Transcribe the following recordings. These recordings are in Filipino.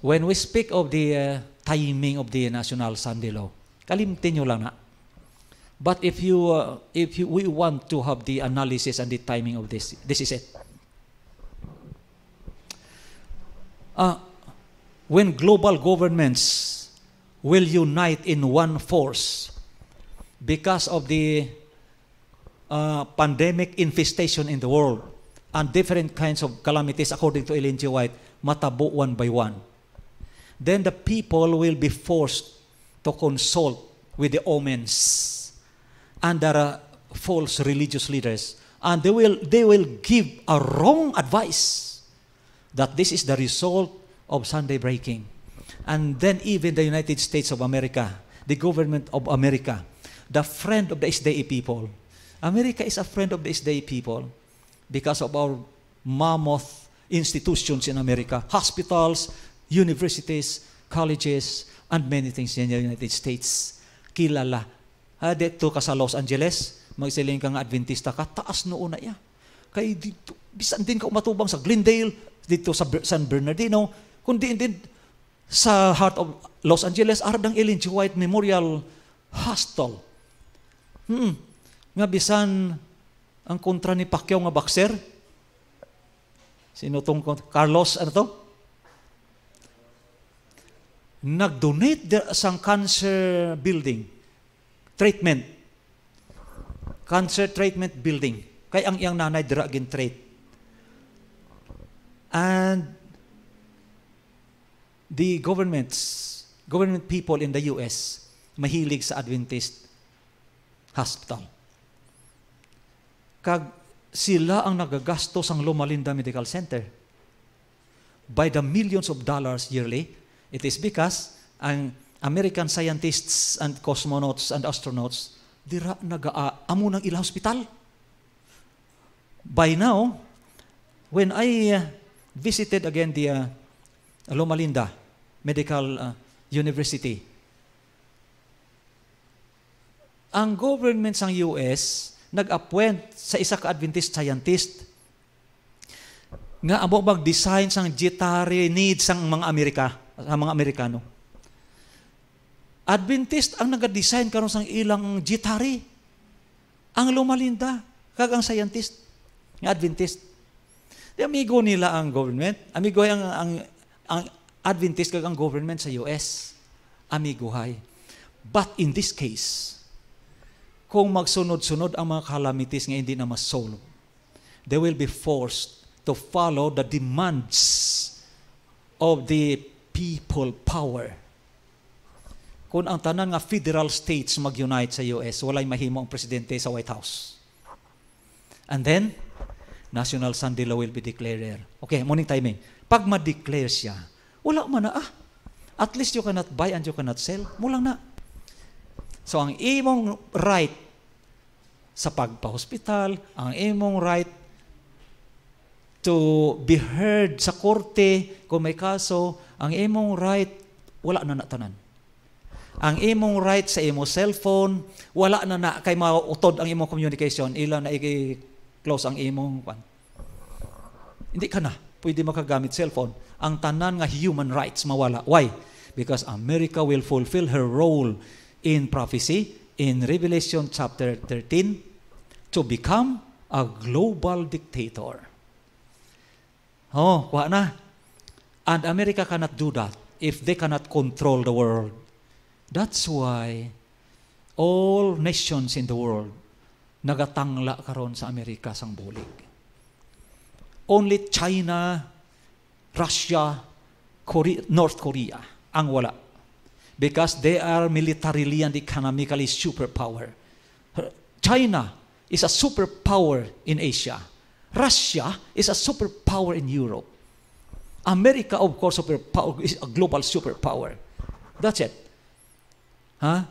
when we speak of the uh, timing of the National Sunday Law, kalimtin nyo lang na. But if you, uh, if you, we want to have the analysis and the timing of this, this is it. Uh, when global governments will unite in one force because of the uh, pandemic infestation in the world and different kinds of calamities, according to Ellen G. White, matabo one by one then the people will be forced to consult with the omens and there are false religious leaders and they will they will give a wrong advice that this is the result of sunday breaking and then even the united states of america the government of america the friend of the isdai people america is a friend of the isdai people because of our mammoth institutions in america hospitals universities, colleges, and many things in the United States. Kilala. Ha, dito ka sa Los Angeles, magsiling kang Adventista ka, taas noon na iya. Kay dito, bisan din ka umatubang sa Glendale, dito sa San Bernardino, kundi din sa heart of Los Angeles, Ardang Ellen G. White Memorial Hostel. Hmm. Nga bisan ang kontra ni Pacquiao nga boxer, Sino tong Carlos, ano to? nag-donate their, sa cancer building, treatment. Cancer treatment building. Kay ang iyang nanay dira gin treat. And the governments, government people in the US, mahilig sa Adventist hospital. Kag sila ang nagagastos ang Loma Linda Medical Center by the millions of dollars yearly It is because ang American scientists and cosmonauts and astronauts dira nagaamo ng ila hospital. By now, when I uh, visited again the uh, Loma Linda Medical uh, University, ang government ng US nag-appoint sa isa ka Adventist scientist nga amo mag-design sang dietary needs sang mga Amerika sa mga Amerikano. Adventist ang nag-design karon sang ilang jitari. Ang lumalinda kag ang scientist nga Adventist. Di amigo nila ang government. Amigo ang ang, ang Adventist kag ang government sa US. Amigo hay. But in this case, kung magsunod-sunod ang mga calamities nga hindi na masolo, they will be forced to follow the demands of the people power. Kung ang tanan nga federal states mag-unite sa US, walay mahimo ang presidente sa White House. And then, National Sunday Law will be declared. Okay, morning timing. Pag ma-declare siya, wala man na ah. At least you cannot buy and you cannot sell. Mulang na. So ang imong right sa pagpa-hospital, ang imong right to be heard sa korte kung may kaso, ang imong right, wala na natanan. Ang imong right sa imong cellphone, wala na na kay mautod ang imong communication, ila na i-close ang imong kwan. Hindi ka na pwede makagamit cellphone. Ang tanan nga human rights mawala. Why? Because America will fulfill her role in prophecy in Revelation chapter 13 to become a global dictator. Oh, kuha na. And America cannot do that if they cannot control the world. That's why all nations in the world nagatangla karon sa Amerika sang bulig. Only China, Russia, Korea, North Korea ang wala. Because they are militarily and economically superpower. China is a superpower in Asia. Russia is a superpower in Europe. America, of course, superpower, is a global superpower. That's it. Huh?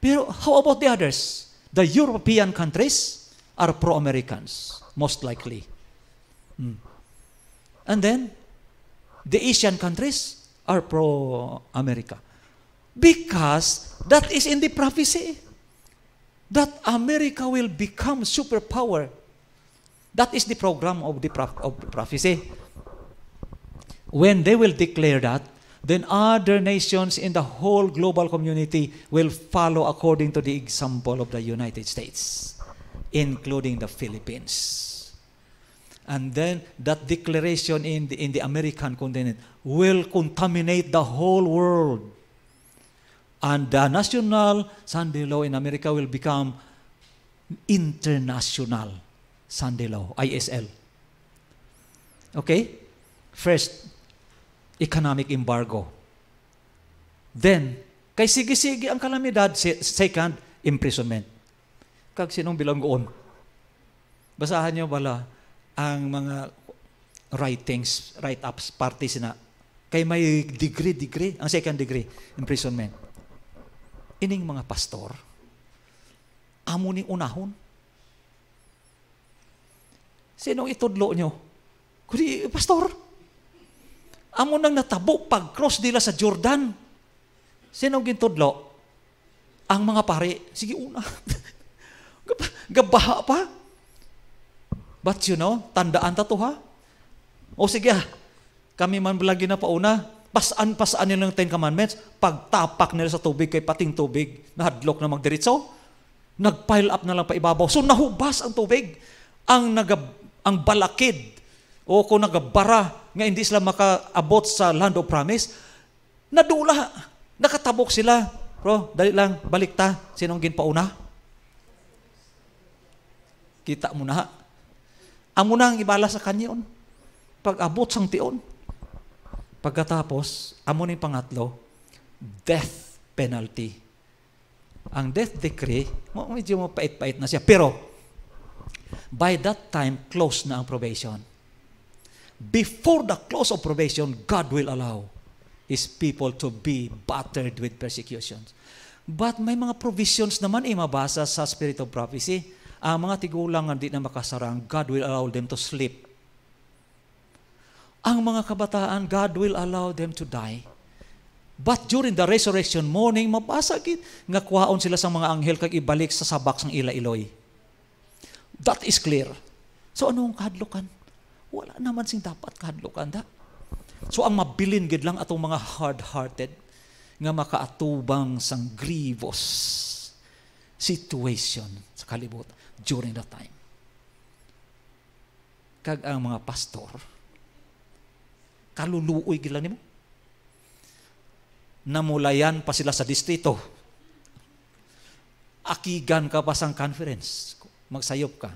Pero how about the others? The European countries are pro-Americans, most likely. Hmm. And then, the Asian countries are pro-America. Because that is in the prophecy that America will become superpower that is the program of the of prophecy. When they will declare that, then other nations in the whole global community will follow according to the example of the United States, including the Philippines. And then that declaration in the, in the American continent will contaminate the whole world. And the national Sunday law in America will become international Sunday Law, ISL. Okay? First, economic embargo. Then, kay sige-sige ang kalamidad. Second, imprisonment. Kag sinong bilanggoon? Basahan niyo bala ang mga writings, write-ups, party sina. Kay may degree, degree. Ang second degree, imprisonment. Ining mga pastor, amo ni unahon Sino itudlo nyo? Kundi, Pastor, amo nang natabo pag cross nila sa Jordan. Sino gintudlo? Ang mga pare. Sige, una. Gabaha pa. But you know, tandaan ta to ha. O sige, ah. kami man lagi na pauna, pasaan pasaan nila ng Ten Commandments, pagtapak nila sa tubig kay pating tubig, nahadlok na magdiritso, nag-pile up na lang pa ibabaw. So nahubas ang tubig. Ang nagab ang balakid o kung nagabara nga hindi sila makaabot sa land of promise, nadula, nakatabok sila. Bro, dali lang, balik ta. Sinong ginpauna? Kita mo na. Amo na ang ibala sa kanyon. Pag-abot sang tion. Pagkatapos, amo ni pangatlo, death penalty. Ang death decree, medyo mapait-pait na siya. Pero, By that time, close na ang probation. Before the close of probation, God will allow His people to be battered with persecutions. But may mga provisions naman eh mabasa sa Spirit of Prophecy. Ang ah, mga tigulang na na makasarang, God will allow them to sleep. Ang mga kabataan, God will allow them to die. But during the resurrection morning, mabasagit nga kwaon sila sa mga anghel kag ibalik sa sabak sang ila-iloy. That is clear. So ano ang kahadlokan? Wala naman sing dapat kahadlokan da. So ang mabilin gid lang atong mga hard-hearted nga makaatubang sang grievous situation sa kalibot during that time. Kag ang mga pastor, kaluluoy gila nimo. Namulayan pa sila sa distrito. Akigan ka pa sang conference magsayop ka.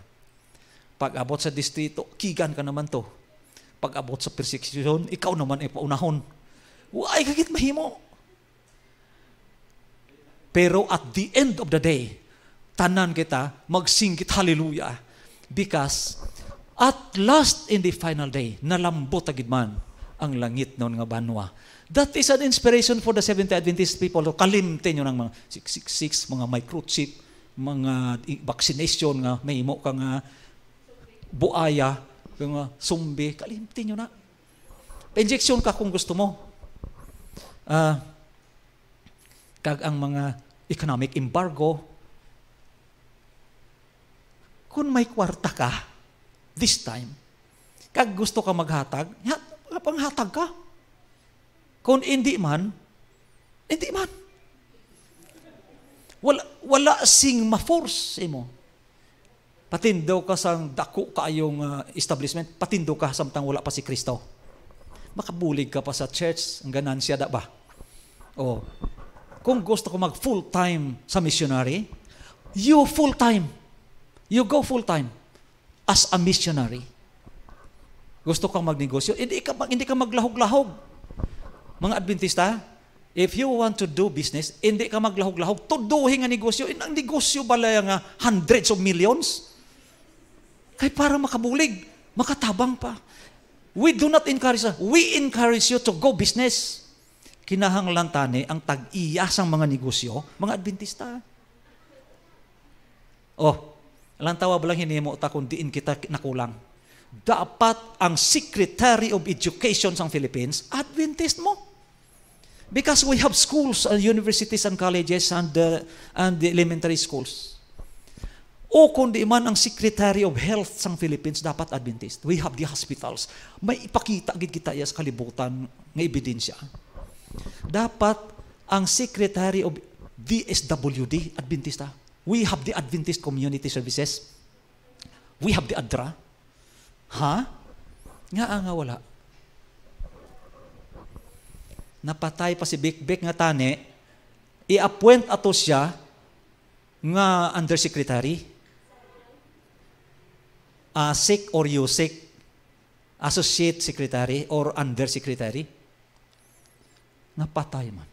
Pag abot sa distrito, kigan ka naman to. Pag abot sa persecution, ikaw naman ay paunahon. Why kagit mahimo? Pero at the end of the day, tanan kita, magsingkit hallelujah. Because at last in the final day, nalambot agid man ang langit noon nga banwa. That is an inspiration for the Seventh-day Adventist people. Kalimte nyo ng mga 666, mga microchip, mga vaccination nga may imo ka nga buaya ka nga sumbi kalimti nyo na injection ka kung gusto mo uh, kag ang mga economic embargo kung may kwarta ka this time kag gusto ka maghatag panghatag ka kung hindi man hindi man wala, wala sing ma-force imo. Eh, patindo ka sang dako kaayong uh, ah, establishment, patindo ka samtang wala pa si Kristo. Makabulig ka pa sa church, ang ganan siya da ba? Oh. Kung gusto ko mag full-time sa missionary, you full-time. You go full-time as a missionary. Gusto kang magnegosyo, hindi ka, hindi ka maglahog-lahog. Mga Adventista, If you want to do business, hindi ka maglahog-lahog. Tuduhin nga negosyo. ang negosyo bala nga hundreds of millions. Kay para makabulig, makatabang pa. We do not encourage We encourage you to go business. Kinahanglan tani ang tag-iyasang mga negosyo, mga Adventista. Oh, alang tawa ba lang hinimo ta diin kita nakulang. Dapat ang Secretary of Education sa Philippines, Adventist mo. Because we have schools and uh, universities and colleges and, the, and the elementary schools. O kundi man ang Secretary of Health sa Philippines dapat Adventist. We have the hospitals. May ipakita agad kita sa kalibutan ng ebidensya. Dapat ang Secretary of DSWD, Adventista. Ah, we have the Adventist Community Services. We have the ADRA. Ha? Nga ah, nga wala napatay pa si Bikbik nga tani, i-appoint ato siya nga undersecretary. ASIC or USIC, associate secretary or undersecretary. Napatay man.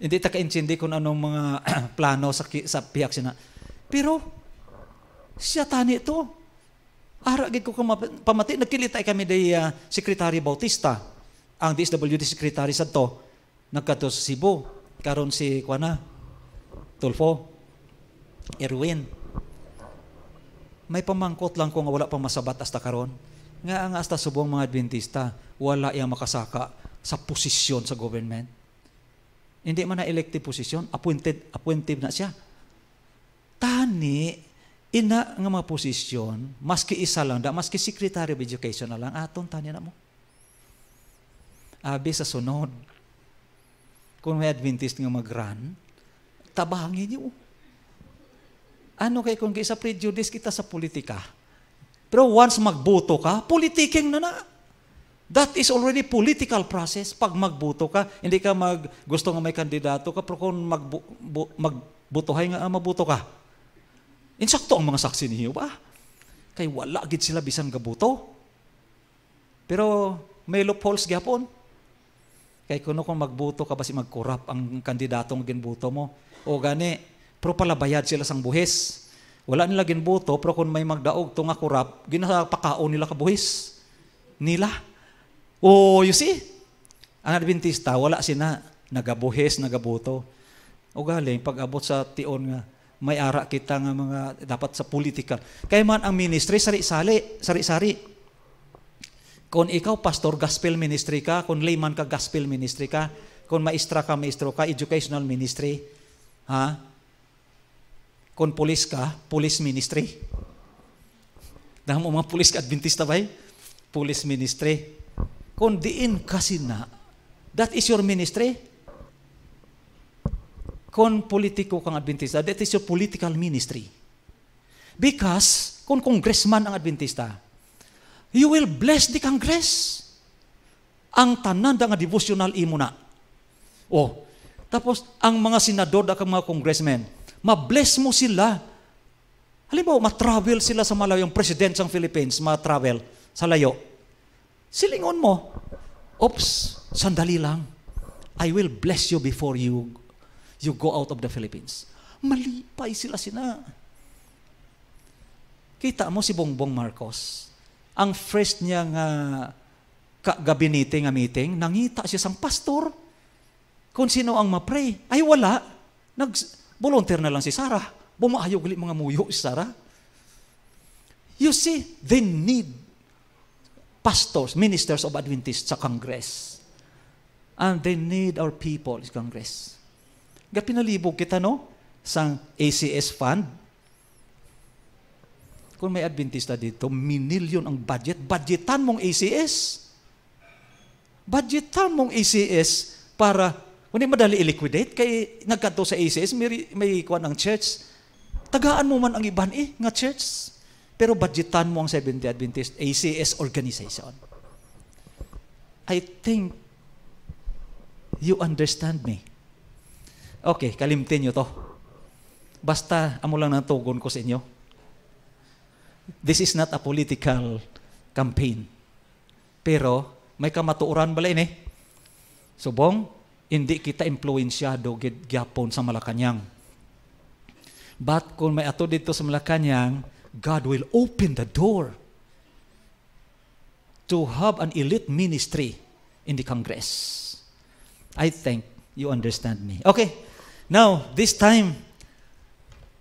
Hindi taka-intindi kung anong mga plano sa, sa pihak siya na. Pero, siya tani to. Aragid ko pamati, nagkilitay kami day uh, Secretary Bautista, ang DSWD Secretary sa to, nagkato sa Cebu, karon si Kuana, Tulfo, Erwin. May pamangkot lang ko nga wala pang masabat hasta karon. Nga ang hasta subong mga Adventista, wala yang makasaka sa posisyon sa government. Hindi man na elective posisyon, appointed, appointed na siya. Tani, ina nga mga posisyon, maski isa lang da, maski Secretary of Education na lang, aton tanya na mo. Abi sa sunod, kung may Adventist nga magran, tabangin niyo. Ano kay kung kaysa prejudice kita sa politika? Pero once magboto ka, politiking na na. That is already political process. Pag magboto ka, hindi ka mag, gusto nga may kandidato ka, pero kung magbu, magbutohay nga, ah, mabuto ka Insakto ang mga saksi ni Hiwa. Kay wala gid sila bisan gabuto. Pero may loopholes gyapon. Kay kuno kung magbuto ka basi magkurap ang kandidatong nga ginbuto mo. O gani, pero palabayad sila sang buhis. Wala nila ginbuto, pero kung may magdaog to nga kurap, ginapakaon nila ka buhis. Nila. Oh, you see? Ang Adventista, wala sina nagabuhis, nagabuto. O galing, pag abot sa tion nga, may ara kita nga mga dapat sa political. Kaya man ang ministry, sari-sari, sari-sari. Kung ikaw pastor, gospel ministry ka, kung layman ka, gospel ministry ka, kung maestra ka, maestro ka, educational ministry, ha? Kung police ka, police ministry. Dahil mo mga police ka, Adventista ba eh? Police ministry. Kung diin kasi na, that is your ministry kung politiko kang Adventista, that is your political ministry. Because kung congressman ang Adventista, you will bless the Congress. Ang tanan nga devotional imo na. Oh, tapos ang mga senador at mga congressmen, ma-bless mo sila. Halimbawa, ma-travel sila sa malayo, yung president ng Philippines, ma-travel sa layo. Silingon mo, oops, sandali lang. I will bless you before you you go out of the Philippines. Malipay sila sina. Kita mo si Bongbong Marcos, ang first niya nga gabinete nga meeting, nangita siya sang pastor kung sino ang mapray. Ay wala. Nag volunteer na lang si Sarah. Bumaayo gali mga muyo si Sarah. You see, they need pastors, ministers of Adventists sa Congress. And they need our people sa Congress. Gapinalibog kita no? Sang ACS fund. Kung may Adventista dito, minilyon ang budget. Budgetan mong ACS. Budgetan mong ACS para, hindi madali i-liquidate. Kay nagkanto sa ACS, may, may kuha ng church. Tagaan mo man ang iban eh, nga church. Pero budgetan mo ang 70 Adventist ACS organization. I think you understand me. Okay, kalimtin nyo to. Basta, amo lang ng tugon ko sa inyo. This is not a political campaign. Pero, may kamatuuran bala ini. Eh. Subong, hindi kita impluensyado gid gyapon sa Malacanang. But kung may ato dito sa Malacanang, God will open the door to have an elite ministry in the Congress. I think you understand me. Okay. Now, this time,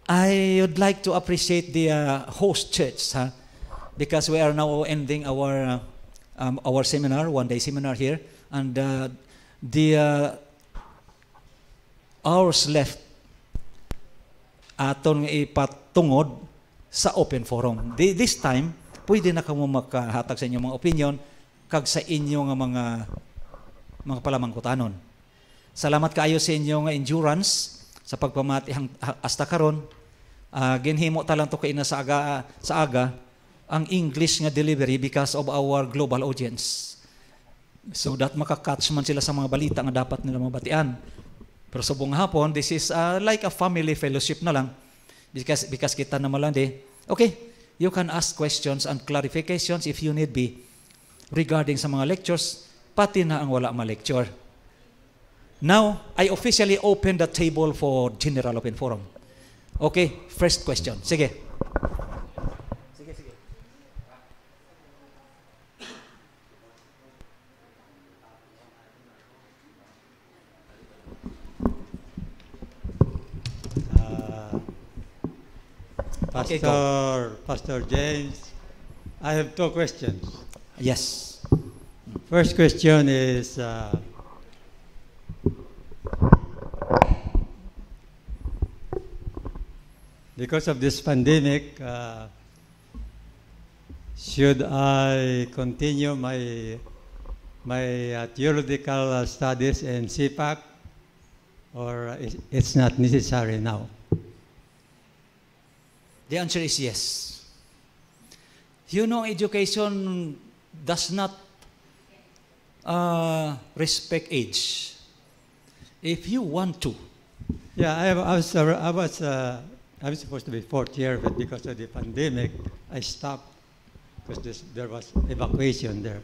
I would like to appreciate the uh, host church huh? because we are now ending our, uh, um, our seminar, one day seminar here, and uh, the uh, hours left aton nga ipatungod sa open forum. This time, pwede na kamo makahatag sa inyong mga opinion kag sa inyo nga mga mga palamangkutanon. Salamat kaayo sa inyong endurance sa pagpamati hang hasta karon. Uh, ginhimo talang to kay sa aga, sa aga ang English nga delivery because of our global audience. So that makakatch man sila sa mga balita nga dapat nila mabatian. Pero sa buong hapon, this is uh, like a family fellowship na lang. Because, because kita lang, di. Okay, you can ask questions and clarifications if you need be regarding sa mga lectures, pati na ang wala ma-lecture. Now, I officially open the table for General Open Forum. Okay, first question. Sige. Sige, uh, Pastor, okay, Pastor James, I have two questions. Yes. First question is uh, because of this pandemic, uh, should I continue my my uh, theological uh, studies in CPAC, or uh, it's not necessary now? The answer is yes. You know, education does not uh, respect age. If you want to. Yeah, I, I was, uh, I was, uh, I was supposed to be fourth year, but because of the pandemic, I stopped because there was evacuation there.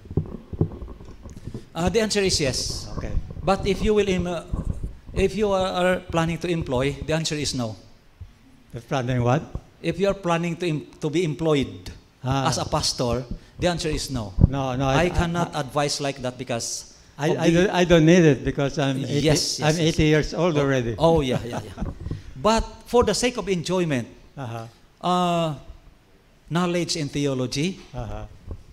Uh, the answer is yes. Okay. But if you will, Im- uh, if you are, planning to employ, the answer is no. If planning what? If you are planning to to be employed ah. as a pastor, the answer is no. No, no. I, I cannot I, I, advise like that because I, I, do, I don't need it because I'm 80, yes, yes, I'm 80 yes. years old oh, already. Oh, yeah, yeah, yeah. but for the sake of enjoyment, uh-huh. uh, knowledge in theology, uh-huh.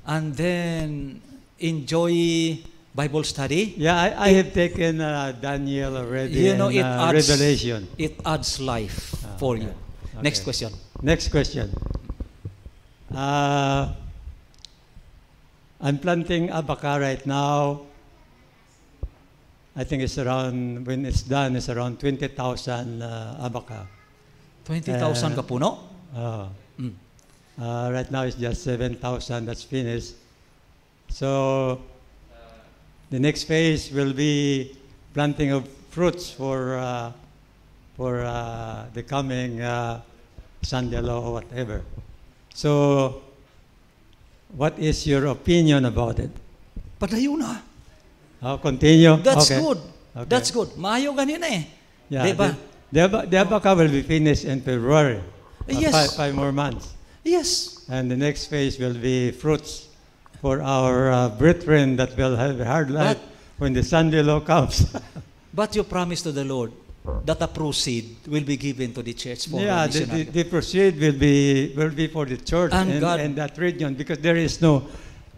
and then enjoy Bible study. Yeah, I, I it, have taken uh, Daniel already. You know, and, it uh, adds, Revelation. It adds life ah, for okay. you. Okay. Next question. Next question. Uh, I'm planting abaca right now. I think it's around, when it's done, it's around 20,000 uh, abaca. 20,000 kapuno? Uh, mm. uh, right now it's just 7,000 that's finished. So the next phase will be planting of fruits for uh, for uh, the coming uh, sandalo or whatever. So, what is your opinion about it? Patayo na. Oh, continue. That's okay. good. Okay. That's good. Mayo ganyan na eh. Yeah, diba? The, the, Abaca will be finished in February. Uh, yes. five, five more months. Yes. And the next phase will be fruits for our uh, brethren that will have a hard life but, when the Sunday law comes. but you promise to the Lord that a proceed will be given to the church for yeah, the, the, the proceed will be will be for the church and, and, God, and that region because there is no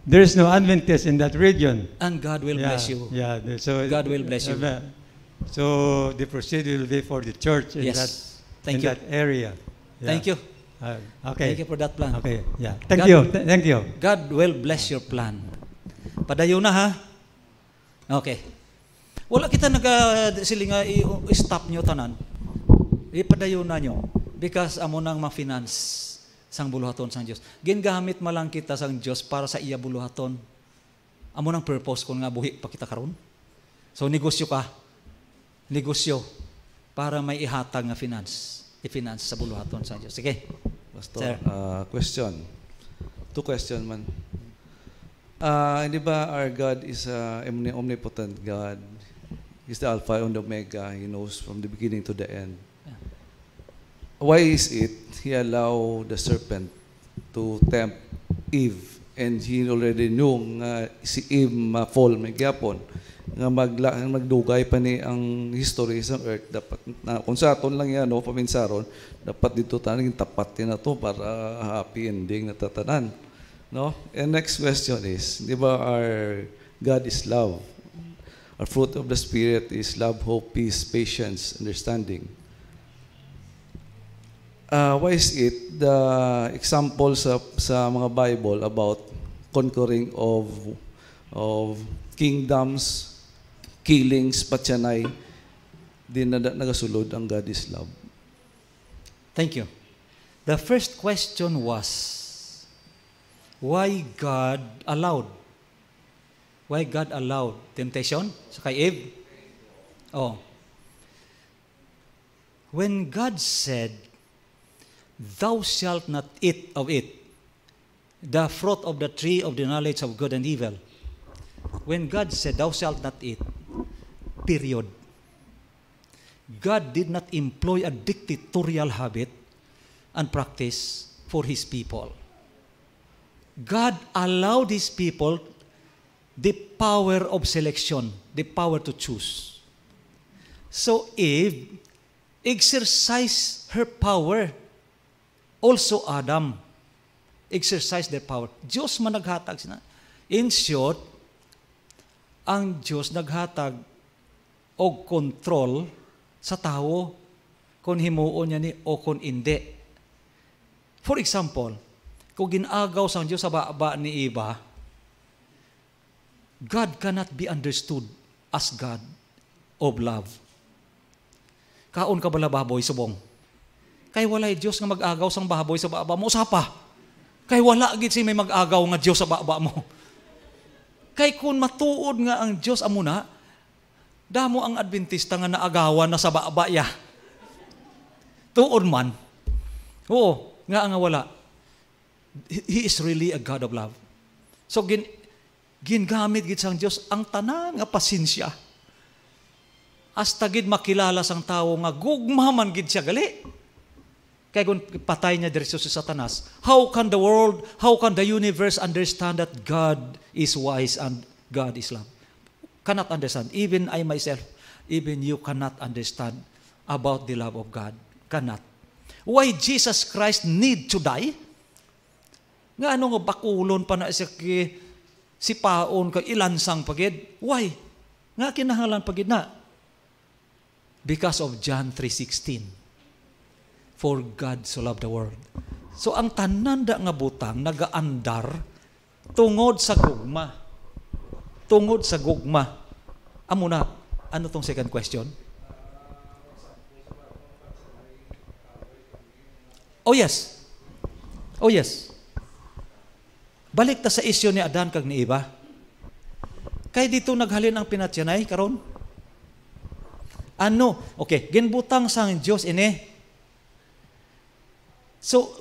there is no Adventist in that region. And God will yeah, bless you. Yeah. So God will bless you. So the procedure will be for the church in yes. that Thank in you. that area. Yeah. Thank you. Uh, okay. Thank you for that plan. Okay. Yeah. Thank God, you. Th thank you. God will bless your plan. Padayo na ha. Okay. Wala kita naga uh, silinga i-stop nyo tanan. Ipadayo na nyo because amo nang ma-finance sang buluhaton sang Dios. Gingamit malang kita sang Dios para sa iya buluhaton. Amo nang purpose kon nga buhi pa kita karon. So negosyo ka. Negosyo para may ihatag nga finance. I-finance sa buluhaton sang Dios. Sige. Pastor, Sir. Uh, question. Two question man. Uh, hindi ba our God is a uh, omnipotent God? He's the Alpha and Omega. He knows from the beginning to the end why is it he allowed the serpent to tempt Eve and he already knew nga si Eve ma-fall may gyapon nga magla, magdugay pa ni ang history sa earth dapat na kung sa aton lang yan no paminsaron dapat dito taning tapat na to para happy ending na tatanan no and next question is di ba our God is love our fruit of the spirit is love hope peace patience understanding uh, why is it the examples sa, sa mga Bible about conquering of of kingdoms, killings, patyanay, din na, nagasulod ang God is love? Thank you. The first question was, why God allowed? Why God allowed temptation sa kay Eve? Oh. When God said, Thou shalt not eat of it, the fruit of the tree of the knowledge of good and evil. When God said, Thou shalt not eat, period. God did not employ a dictatorial habit and practice for His people. God allowed His people the power of selection, the power to choose. So Eve exercised her power Also Adam exercised their power. Diyos man naghatag sina. In short, ang Diyos naghatag og control sa tao kung himuon niya ni o kung hindi. For example, kung ginagaw sa Diyos sa baba ni iba, God cannot be understood as God of love. Kaon ka bala baboy subong? Kay walay Dios nga mag-agaw sang baboy sa baba mo, sa pa. Kay wala gid si may mag-agaw nga Dios sa baba mo. Kay kun matuod nga ang Dios amo na, damo ang Adventista nga naagawan na sa baba ya. Tuon man. Oo, nga nga wala. He is really a God of love. So gin gingamit gid sang Dios ang tanan nga pasensya hasta gid makilala sang tawo nga gugma man gid siya gali. Kaya kung patay niya diri si Satanas, how can the world, how can the universe understand that God is wise and God is love? Cannot understand. Even I myself, even you cannot understand about the love of God. Cannot. Why Jesus Christ need to die? Nga ano nga bakulon pa na siya ki, si paon ka ilansang pagid? Why? Nga kinahalan pagid na. Because of John 3.16 For God so loved the world. So ang tananda nga butang nagaandar tungod sa gugma. Tungod sa gugma. Amo na, ano tong second question? Oh yes. Oh yes. Balik ta sa isyu ni Adan kag ni Eva. Kay dito naghalin ang pinatyanay karon. Ano? Okay, ginbutang sang Dios ini So,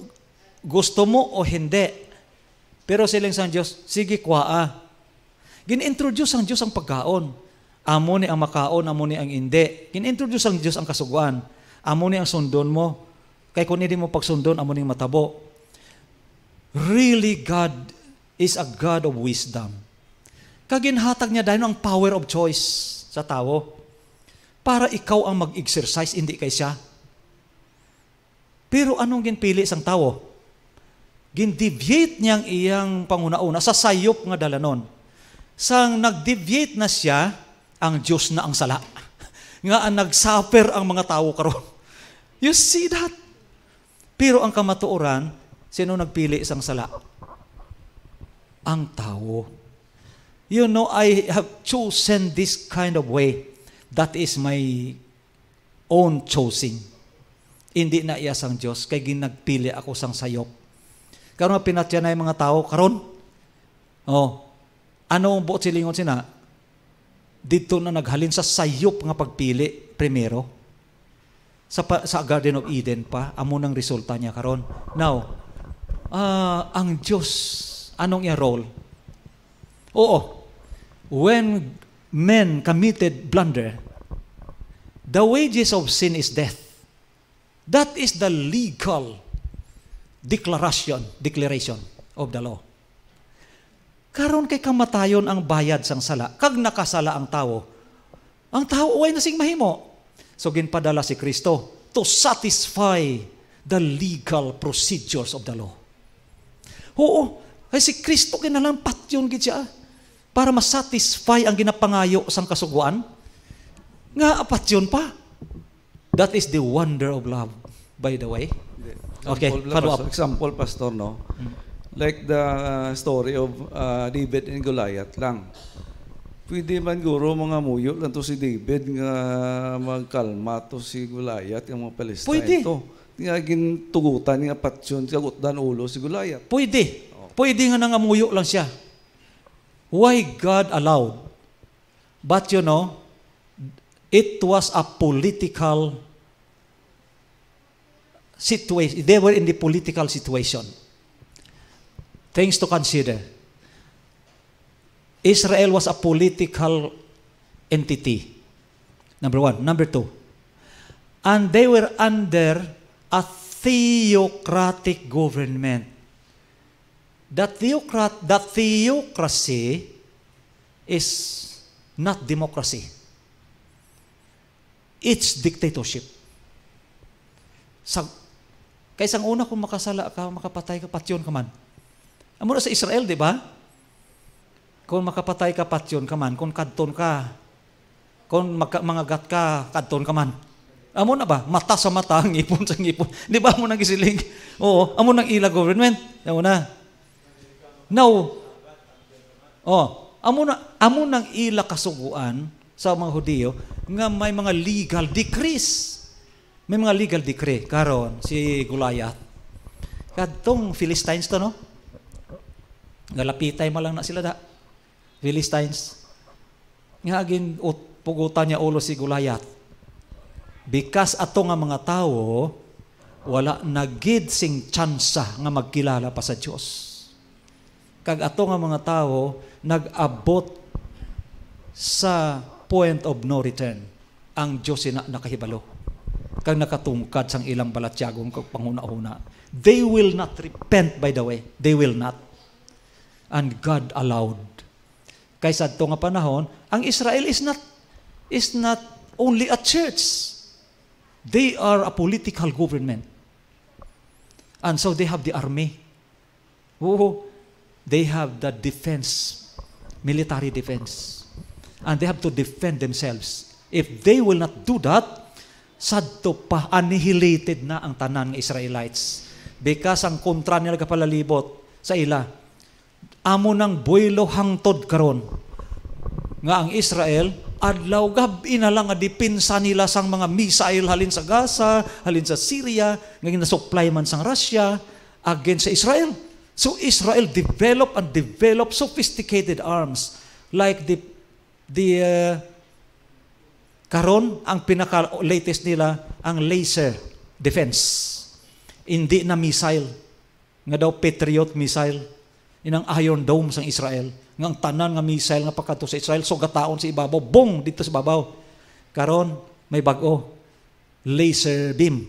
gusto mo o hindi. Pero silang sa Diyos, sige, kwaa. Ah. introduce ang Diyos ang pagkaon. Amo ni ang makaon, amo ni ang hindi. Gin-introduce ang Diyos ang kasuguan. Amo ni ang sundon mo. Kay kung hindi mo pagsundon, amo ni matabo. Really, God is a God of wisdom. Kaginhatag niya dahil ang power of choice sa tao. Para ikaw ang mag-exercise, hindi kay siya. Pero anong ginpili sang tawo? Gindeviate niyang iyang pangunauna sa sayop nga dalanon. Sang nagdeviate na siya, ang Diyos na ang sala. Nga ang nagsuffer ang mga tao karon. You see that? Pero ang kamatuoran, sino nagpili isang sala? Ang tao. You know, I have chosen this kind of way. That is my own choosing. Hindi na iya sang Dios kay ginagpili ako sang sayop. Karon pinatya na mga tao karon. Oh. Ano ang buot silingon sina? Dito na naghalin sa sayop nga pagpili primero. Sa sa Garden of Eden pa amo nang resulta niya karon. Now, uh, ang Dios anong iya role? Oo. When men committed blunder, the wages of sin is death. That is the legal declaration, declaration of the law. Karon kay kamatayon ang bayad sang sala. Kag nakasala ang tao, ang tao na sing mahimo. So ginpadala si Kristo to satisfy the legal procedures of the law. Oo, ay si Kristo kinalang patyon gid siya ah, para masatisfy ang ginapangayo sang kasuguan. Nga apat yun pa. That is the wonder of love, by the way. Okay, example, follow up. Example, Pastor, no? Mm. Like the uh, story of uh, David and Goliath lang. Pwede man guro mga muyo lang to si David nga magkalma to si Goliath yung mga Palestine Pwede. to. Nga gintugutan nga patsyon kagutan ulo si Goliath. Pwede. Oh. Pwede nga nangamuyo lang siya. Why God allowed? But you know, it was a political situation. They were in the political situation. Things to consider. Israel was a political entity. Number one. Number two. And they were under a theocratic government. That, theocrat, that theocracy is not democracy. It's dictatorship. Sa Kaysa ang una kung makasala ka, makapatay ka, patyon ka man. Amo sa Israel, di ba? Kung makapatay ka, patyon ka man. Kung kadton ka, kung magka, mangagat ka, kadton ka man. Amo na ba? Mata sa mata, ngipon sa ngipon. Di ba amo nang isiling? Oo, amo nang ila government. Amo na. Now, oh, amo na amo nang ila kasuguan sa mga Hudiyo nga may mga legal decrees. May mga legal decree karon si Goliath. Kadtong Philistines to no. Galapitay mo lang na sila da. Philistines. Nga agin pugutan niya ulo si Goliath. Bikas ato nga mga tao wala nagid sing tsansa nga magkilala pa sa Dios. Kag ato nga mga tao nag-abot sa point of no return ang Diyos na nakahibalo kang nakatungkad sang ilang balatsyagong panguna-una. They will not repent, by the way. They will not. And God allowed. Kaysa ito nga panahon, ang Israel is not, is not only a church. They are a political government. And so they have the army. Oh, they have the defense, military defense. And they have to defend themselves. If they will not do that, sadto pa, annihilated na ang tanan ng Israelites. Because ang kontra nila kapalalibot sa ila, amo ng buwelo hangtod karon nga ang Israel adlaw gab na lang nga dipinsa nila sang mga missile halin sa Gaza, halin sa Syria, nga ginasupply man sang Russia against sa Israel. So Israel develop and develop sophisticated arms like the the uh, Karon ang pinaka latest nila ang laser defense. Hindi na missile nga daw Patriot missile inang Iron Dome sang Israel nga ang tanan nga missile nga pagkato sa Israel so gataon sa ibabaw bong dito sa babaw. karon may bag-o laser beam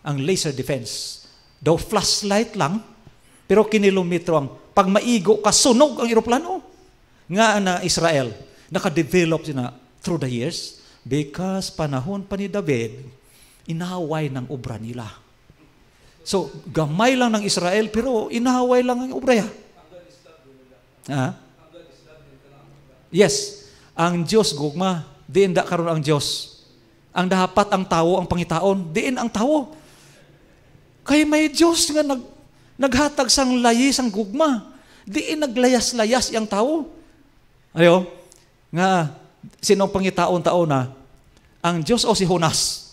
ang laser defense daw flashlight lang pero kinilometro ang pag maigo ka sunog ang eroplano nga na Israel naka-develop sina through the years Because panahon pa ni David, inahaway ng obra nila. So, gamay lang ng Israel, pero inahaway lang ang obra niya. Ah? Yes, ang Diyos, gugma, diin da karon ang Diyos. Ang dapat ang tao ang pangitaon, diin ang tao. Kay may Diyos nga nag, naghatag sang layis ang gugma. Diin naglayas-layas ang tao. Ayo, nga sinong pangitaon tao na ang Diyos o si Honas?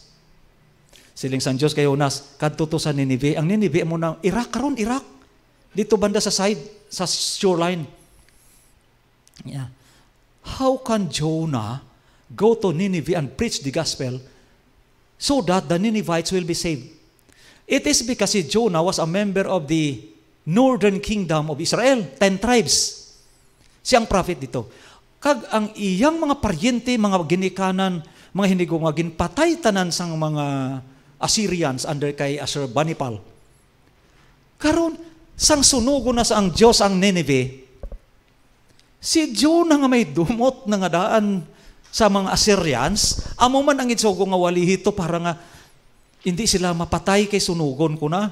Siling sang Diyos kay Honas, kadto sa Nineveh. Ang Nineveh mo na, Iraq karon Iraq. Dito banda sa side, sa shoreline. Yeah. How can Jonah go to Nineveh and preach the gospel so that the Ninevites will be saved? It is because Jonah was a member of the northern kingdom of Israel, 10 tribes. Siyang prophet dito. Kag ang iyang mga paryente, mga ginikanan, mga hinigungagin, patay tanan sang mga Assyrians under kay Assurbanipal. Karon, sang sunugo na sa ang Dios ang Nineveh, si Jonah nga may dumot na nga daan sa mga Assyrians, amo man ang itsogo nga walihito para nga hindi sila mapatay kay sunugon ko na.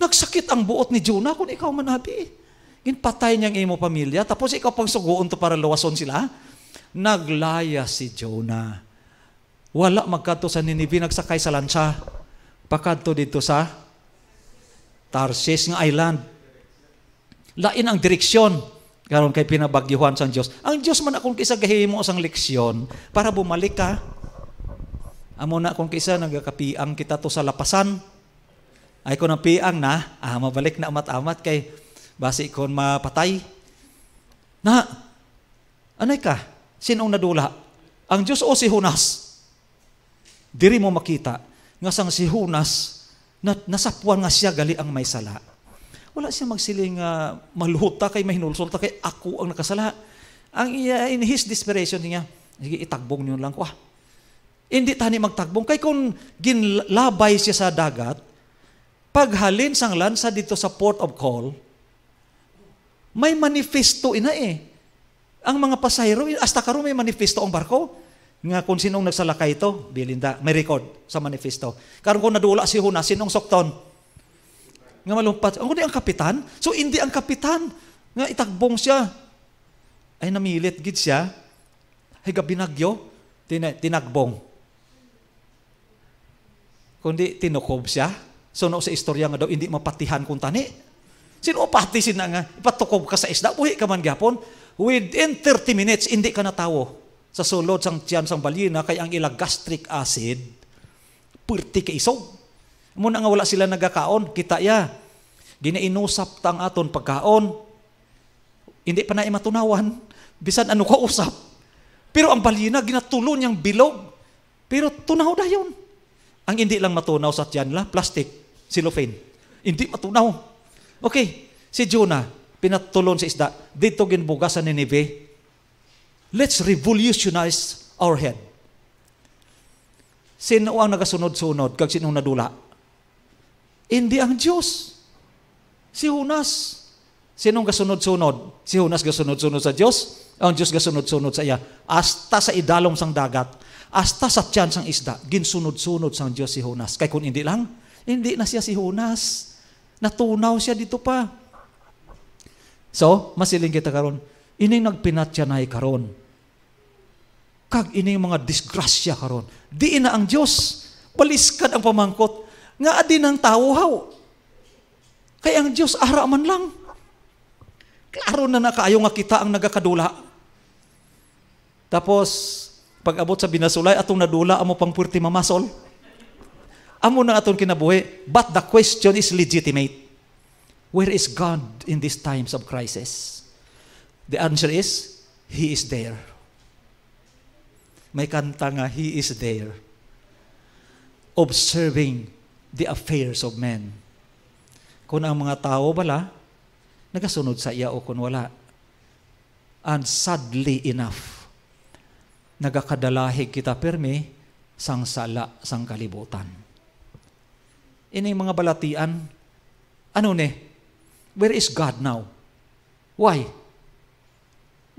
Nagsakit ang buot ni Jonah kung ikaw manabi. Ginpatay niyang imo pamilya, tapos ikaw pagsuguon to para luwason sila. Naglaya si Jonah. Wala magkato sa Ninive, nagsakay sa lansya. Pakadto dito sa Tarsis nga island. Lain ang direksyon karon kay pinabagyuhan sa Dios. Ang Dios man akong kisa gahimo sang leksyon para bumalik ka. Amo na akong kisa nagakapiang kita to sa lapasan. Ay ko na piang na, ah, mabalik na amat-amat kay base kon mapatay. Na, anay ka, sinong nadula? Ang Diyos o si Hunas? Diri mo makita, nga sang si Hunas, na, nasapuan nga siya gali ang may sala. Wala siya magsiling uh, ah, maluta kay mahinulsulta kay ako ang nakasala. Ang uh, in his desperation niya, sige, itagbong niyo lang ko ah. Hindi tani magtagbong. Kay kung ginlabay siya sa dagat, paghalin sang lansa dito sa port of call, may manifesto ina eh. Ang mga pasahero, hasta karo may manifesto ang barko. Nga kung sinong nagsalakay ito, bilinda, may record sa manifesto. Karon kung nadula si Huna, sinong sokton? Nga malumpat. Ang kundi ang kapitan? So hindi ang kapitan. Nga itagbong siya. Ay namilit gid siya. Ay gabinagyo. Tina, tinagbong. Kundi tinukob siya. So no sa istorya nga daw, hindi mapatihan kung tani. Sino party sin nga ipatukob ka sa isda, buhi ka man gapon, within 30 minutes hindi ka natawo sa sulod sang tiyan sang balina kay ang ilang gastric acid perti ka isog. Muna nga wala sila nagakaon, kita ya. Ginainusap tang aton pagkaon. Hindi pa na imatunawan bisan ano ka usap. Pero ang balina ginatulon yang bilog. Pero tunaw dayon. Ang hindi lang matunaw sa tiyan la, plastic, cellophane. Hindi matunaw. Okay, si Jonah, pinatulon sa isda, dito ginbuga sa Nineveh. Let's revolutionize our head. Sino ang nagasunod-sunod kag sino nadula? Hindi ang Diyos. Si Hunas. Sinong gasunod-sunod? Si Hunas gasunod-sunod sa Diyos. Ang Diyos gasunod-sunod sa iya. Asta sa idalom sang dagat. Asta sa tiyan sang isda. Ginsunod-sunod sang Diyos si Hunas. Kay kung hindi lang, hindi na siya si Hunas. Natunaw siya dito pa. So, masiling kita karon. Ining nagpinatya na karon. Kag ining mga disgrasya karon. Di na ang Dios. Baliskad ang pamangkot. Nga adi ng tawo-haw. Kaya ang Dios ara man lang. Klaro na nakaayo nga kita ang nagakadula. Tapos, pag abot sa binasulay, atong nadula, amo pang purti mamasol. Amo na aton kinabuhi. But the question is legitimate. Where is God in these times of crisis? The answer is, He is there. May kanta nga, He is there. Observing the affairs of men. Kung ang mga tao bala, nagasunod sa iya o kung wala. And sadly enough, nagakadalahig kita permi sang sala sang kalibutan. Ini mga balatian. Ano ni? Where is God now? Why?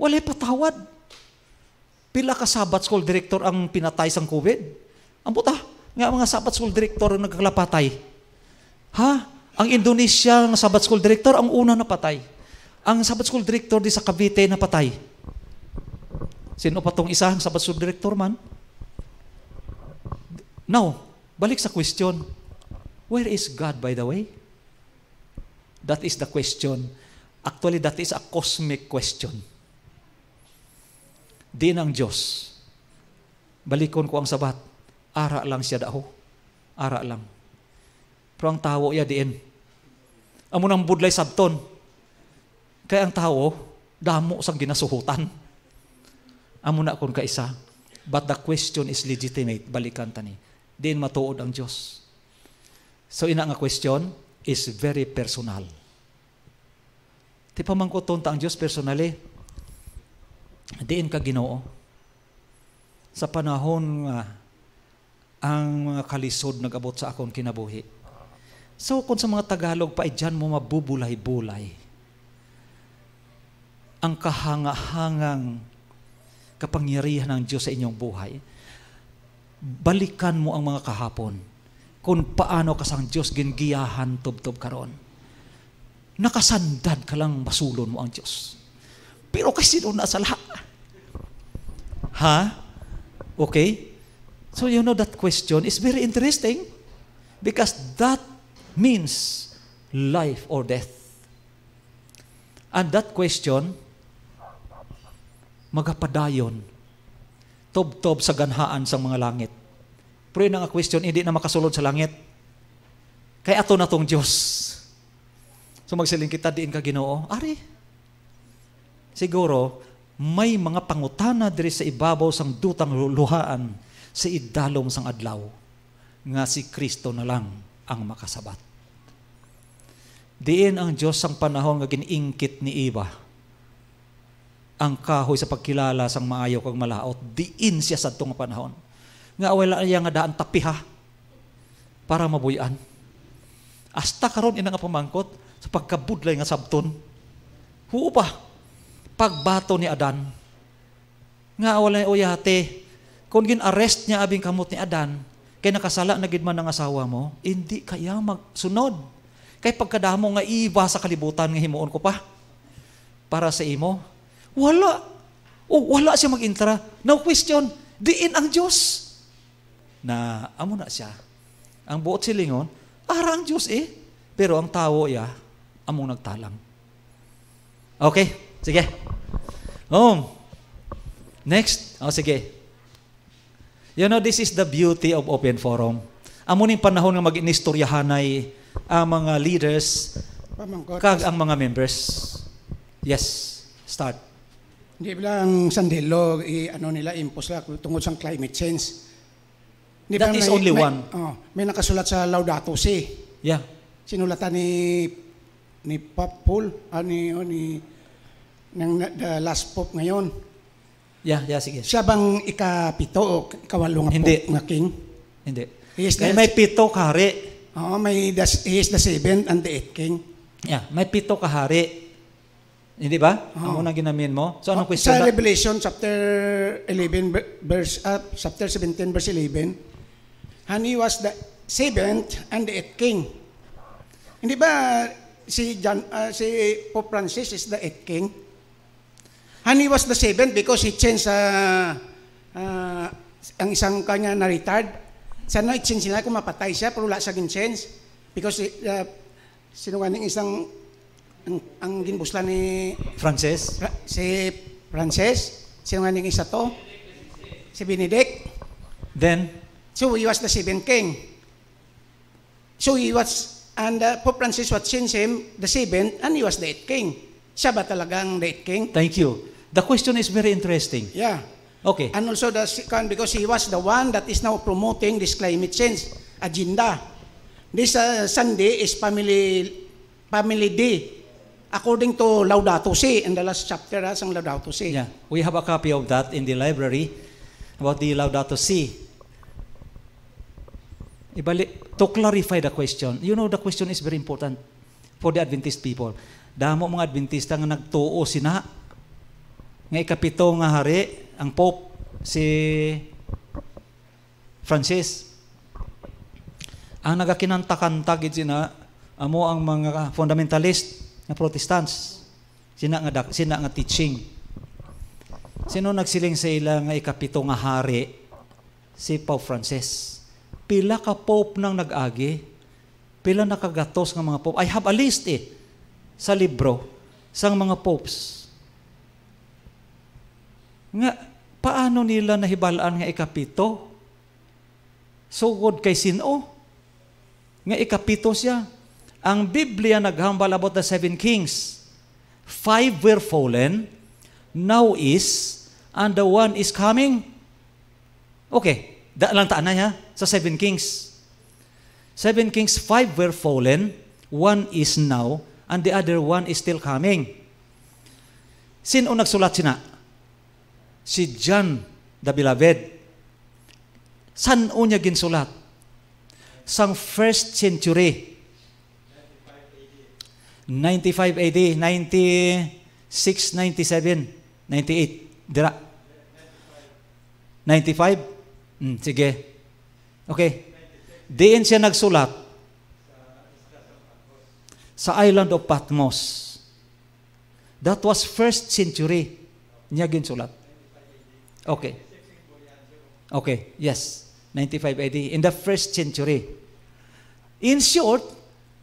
Wala patawad. Pila ka sabat school director ang pinatay sang COVID? Ang puta, nga mga sabat school director ang nagkakalapatay. Ha? Ang Indonesia ng sabat school director ang una na patay. Ang sabat school director di sa Cavite na patay. Sino pa tong isa ang sabat school director man? Now, balik sa question Where is God, by the way? That is the question. Actually, that is a cosmic question. Di ng Diyos. Balikon ko ang sabat. Ara lang siya daho. Ara lang. Pero ang tao ya diin. Amo nang budlay sabton. Kaya ang tao, damo sa ginasuhutan. Amo na kon kaisa. But the question is legitimate. Balikan tani. Diin matuod ang Diyos. So ina nga question is very personal. Ti pamangkuton ta ang Dios personally. Diin ka Ginoo. Sa panahon nga uh, ang mga kalisod nagabot sa akon kinabuhi. So kung sa mga Tagalog pa diyan mo mabubulay-bulay. Ang kahanga-hangang kapangyarihan ng Diyos sa inyong buhay. Balikan mo ang mga kahapon kung paano ka kasang Diyos gingiyahan tubtob karon. Nakasandad ka lang masulon mo ang Diyos. Pero kasi doon na sala? Ha? Okay? So you know that question is very interesting because that means life or death. And that question, magapadayon, tob-tob sa ganhaan sa mga langit Pray na nga question, hindi na makasulod sa langit. Kaya ato na tong Diyos. So magsiling kita, diin ka ginoo. Ari, siguro, may mga pangutana diri sa ibabaw sang dutang luhaan sa idalom sang adlaw nga si Kristo na lang ang makasabat. Diin ang Diyos sang panahon nga giningkit ni iba ang kahoy sa pagkilala sang maayo kag malaot diin siya sa nga panahon nga wala iya nga daan tapi para mabuyan. Asta karon ina nga pamangkot sa pagkabudlay nga sabton. Huo pa pagbato ni Adan. Nga wala o yate kung gin arrest niya abing kamot ni Adan kay nakasala na gid man ang asawa mo, hindi kaya magsunod. Kay pagkadamo nga iba sa kalibutan nga himuon ko pa para sa imo. Wala. O wala siya mag-intra. No question. Diin ang Diyos na amo na siya. Ang buot silingon, arang ang Diyos eh. Pero ang tao ya, among nagtalang. Okay, sige. Um, next, oh, sige. You know, this is the beauty of open forum. Amo ning panahon nga mag-inistoryahanay ang mga leaders kag ang mga members. Yes, start. Hindi bilang sandelo, i, ano nila, impos lang tungkol sa climate change Di That is only may, one. Oh, may nakasulat sa Laudato Si. Yeah. Sinulatan ni ni Pop Paul, ah, ni, oh, ni ng the last pop ngayon. Yeah, yeah, sige. Siya bang ikapito o ikawalo nga Hindi. Pope nga King? Hindi. He is the, may pito kahari. Oo, oh, may the, he is the seventh and the eighth king. Yeah, may pito kahari. Hindi ba? Oh. Ang unang ginamin mo. So, anong oh, question? Sa Revelation chapter 11, verse, uh, chapter 17, verse 11, and he was the seventh and the eighth king. Hindi ba si, John, uh, si Pope Francis is the eighth king? And he was the seventh because he changed uh, uh, ang isang kanya na retard. Sana i-change nila kung mapatay siya, pero wala siya change Because uh, sinungaling isang ang, ang ginbusla ni Frances? Fra, si Frances, sinungaling isa to, si Benedict. Then? So he was the seventh king. So he was, and uh, Pope Francis was since him the seventh, and he was the eighth king. Siya ba talagang the eighth king? Thank you. The question is very interesting. Yeah. Okay. And also the second, because he was the one that is now promoting this climate change agenda. This uh, Sunday is family family day according to Laudato Si in the last chapter ha, sang Laudato Si. Yeah. We have a copy of that in the library about the Laudato Si. Ibalik, to clarify the question, you know the question is very important for the Adventist people. Damo mga Adventista nga nagtuo sina nga ikapito nga hari ang Pope si Francis. Ang nagakinanta-kanta gid sina amo ang mga fundamentalist na Protestants sina nga sina nga teaching. Sino nagsiling sa ila nga ikapito nga hari? Si Pope Francis pila ka pope nang nag-agi, pila nakagatos ng mga pope. I have a list eh, sa libro, sa mga popes. Nga, paano nila nahibalaan nga ikapito? Sugod so kay sino? Nga ikapito siya. Ang Biblia naghambal about the seven kings. Five were fallen, now is, and the one is coming. Okay, Daalang taanay ha, sa Seven Kings. Seven Kings, five were fallen, one is now, and the other one is still coming. Sino nagsulat sina? Si John the Beloved. Saan niya ginsulat? Sang first century. 95 AD, 96, 97, 98. Dira. 95? Mm, sige. Okay. Diin siya nagsulat sa island of Patmos. That was first century niya ginsulat. Okay. Okay, yes. 95 AD, in the first century. In short,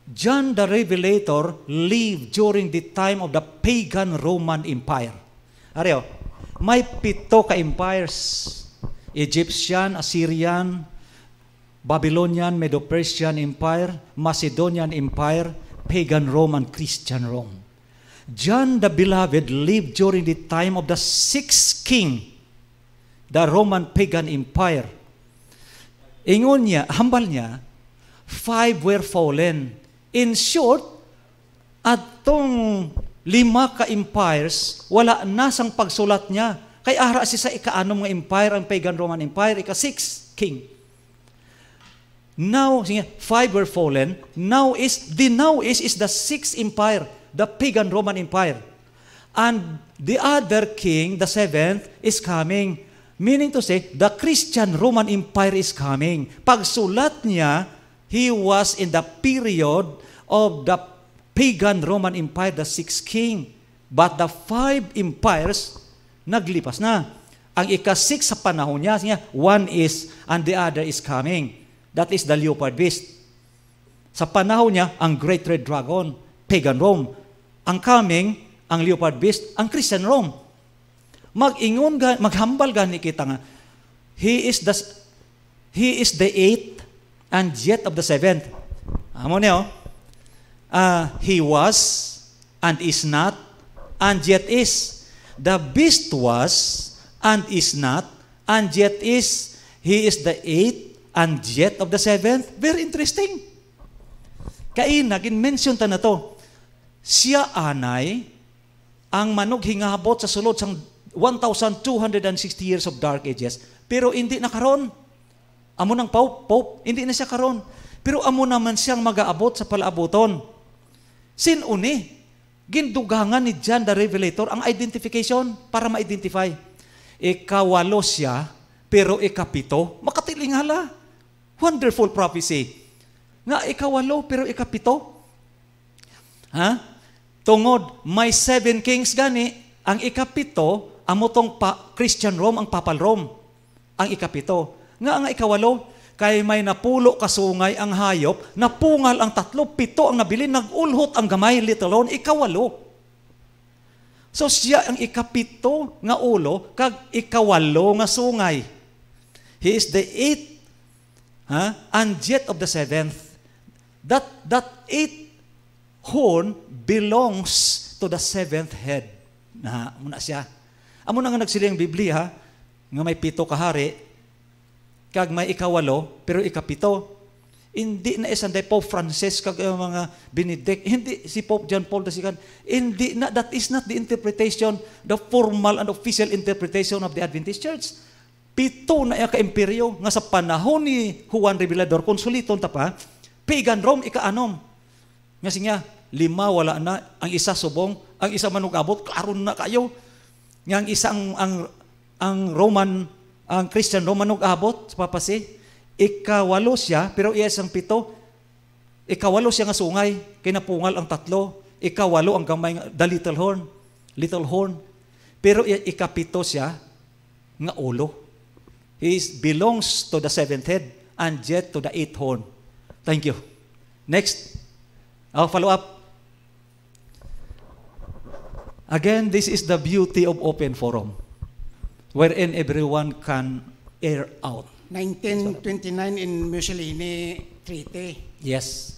John the Revelator lived during the time of the pagan Roman Empire. Areo, may pito ka empires Egyptian, Assyrian, Babylonian, Medo-Persian Empire, Macedonian Empire, pagan Rome, and Christian Rome. John the Beloved lived during the time of the sixth king, the Roman pagan empire. Ingon niya, hambal niya, five were fallen. In short, atong lima ka-empires, wala nasang pagsulat niya Kay ara si sa ikaanom nga empire, ang pagan Roman Empire, ika-6 king. Now, sige, five were fallen. Now is, the now is, is the sixth empire, the pagan Roman Empire. And the other king, the seventh, is coming. Meaning to say, the Christian Roman Empire is coming. Pagsulat niya, he was in the period of the pagan Roman Empire, the sixth king. But the five empires naglipas na. Ang ikasik sa panahon niya, niya, one is and the other is coming. That is the leopard beast. Sa panahon niya, ang great red dragon, pagan Rome. Ang coming, ang leopard beast, ang Christian Rome. Mag-ingon, maghambal gani kita nga. He is the, he is the eighth and yet of the seventh. Amo niyo? Uh, ah, he was and is not and yet is The beast was and is not, and yet is. He is the eighth and yet of the seventh. Very interesting. Kain, naging mention ta na to. Siya anay, ang manok hingabot sa sulod sang 1,260 years of dark ages, pero hindi na karon. Amo ng Pope, Pope, hindi na siya karon. Pero amo naman siyang mag-aabot sa palabuton. Sinuni, Gindugangan ni John the Revelator ang identification para ma-identify. Ikawalo siya, pero ikapito, makatilingala. Ah. Wonderful prophecy. Nga ikawalo, pero ikapito. Ha? Tungod, may seven kings gani, ang ikapito, amo tong pa, Christian Rome, ang Papal Rome. Ang ikapito. Nga ang ikawalo, kay may napulo kasungay ang hayop, napungal ang tatlo, pito ang nabili, nagulhot ang gamay, let alone ikawalo. So siya ang ikapito nga ulo kag ikawalo nga sungay. He is the eighth huh? and yet of the seventh. That, that eighth horn belongs to the seventh head. Na, muna siya. Amo na nga nagsili ang Biblia, nga may pito kahari, kag may ikawalo, pero ikapito. Hindi na isang day Pope Francis kag eh, mga Benedict, hindi si Pope John Paul II, hindi na, that is not the interpretation, the formal and official interpretation of the Adventist Church. Pito na iya ka-imperyo nga sa panahon ni Juan Revelador, konsuliton ta pa, pagan Rome, ikaanom. Nga siya, lima wala na, ang isa subong, ang isa manugabot, klaro na kayo. Nga ang isang ang, ang Roman ang Christian Romanog abot, papasi, ikawalo siya, pero iyas ang pito, ikawalo siya nga sungay, kinapungal ang tatlo, ikawalo ang gamay, the little horn, little horn. Pero ikapito siya, nga ulo. He belongs to the seventh head and yet to the eighth horn. Thank you. Next, I'll follow up. Again, this is the beauty of open forum wherein everyone can air out. 1929 in Mussolini Treaty. Yes.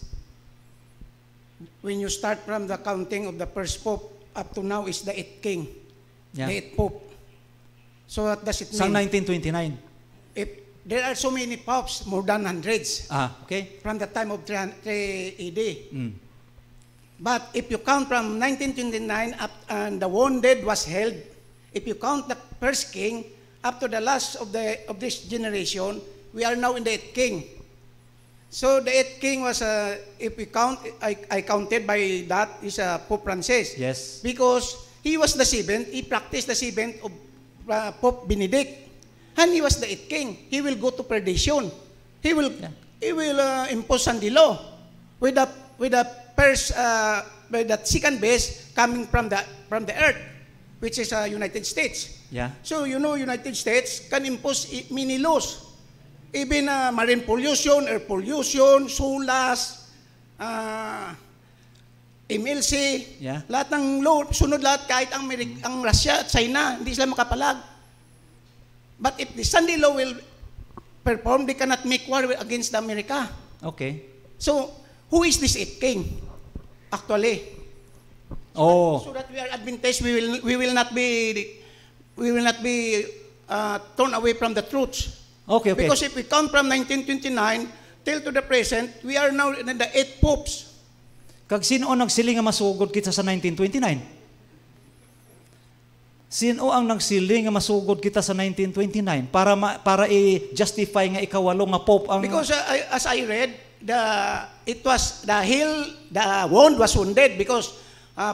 When you start from the counting of the first pope up to now is the eighth king. Yeah. The eighth pope. So what does it mean? Sa 1929? If there are so many popes, more than hundreds. Ah, okay. From the time of 300 AD. Mm. But if you count from 1929 up and the wounded was held If you count the first king, up to the last of, the, of this generation, we are now in the eighth king. So the eighth king was, uh, if we count, I, I counted by that, is uh, Pope Francis. Yes. Because he was the seventh, he practiced the seventh of uh, Pope Benedict. And he was the eighth king. He will go to perdition. He will, yeah. he will uh, impose the law with the, with the first, uh, by the second base coming from the, from the earth which is uh, United States. Yeah. So you know United States can impose many laws. Even uh, marine pollution, air pollution, SOLAS, uh, MLC, yeah. lahat ng law, sunod lahat kahit ang, Amerik- ang Russia at China, hindi sila makapalag. But if the Sunday law will perform, they cannot make war against America. Okay. So, who is this it king? Actually, Oh. So that we are Adventist, we will, we will not be, we will not be uh, torn away from the truth. Okay, okay. Because if we come from 1929 till to the present, we are now in the eight popes. Kag sino nagsiling nga masugod kita sa 1929? Sino ang nagsiling nga masugod kita sa 1929 para ma, para i-justify nga ikawalo nga pope ang Because uh, as I read, the it was the hill the wound was wounded because uh,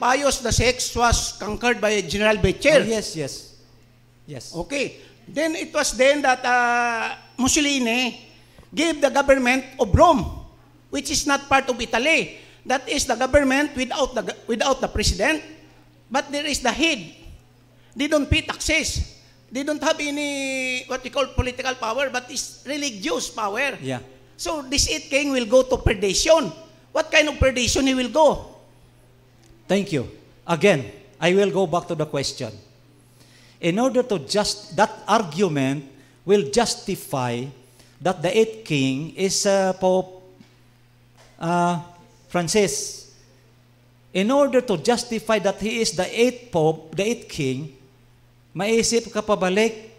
Pius VI was conquered by General Becher. Oh, yes, yes. Yes. Okay. Then it was then that uh, Mussolini gave the government of Rome, which is not part of Italy. That is the government without the, without the president. But there is the head. They don't pay taxes. They don't have any, what we call political power, but it's religious power. Yeah. So this eight king will go to perdition. What kind of perdition he will go? Thank you. Again, I will go back to the question. In order to just, that argument will justify that the eighth king is uh, Pope uh, Francis. In order to justify that he is the eighth Pope, the eighth king, maisip ka pabalik,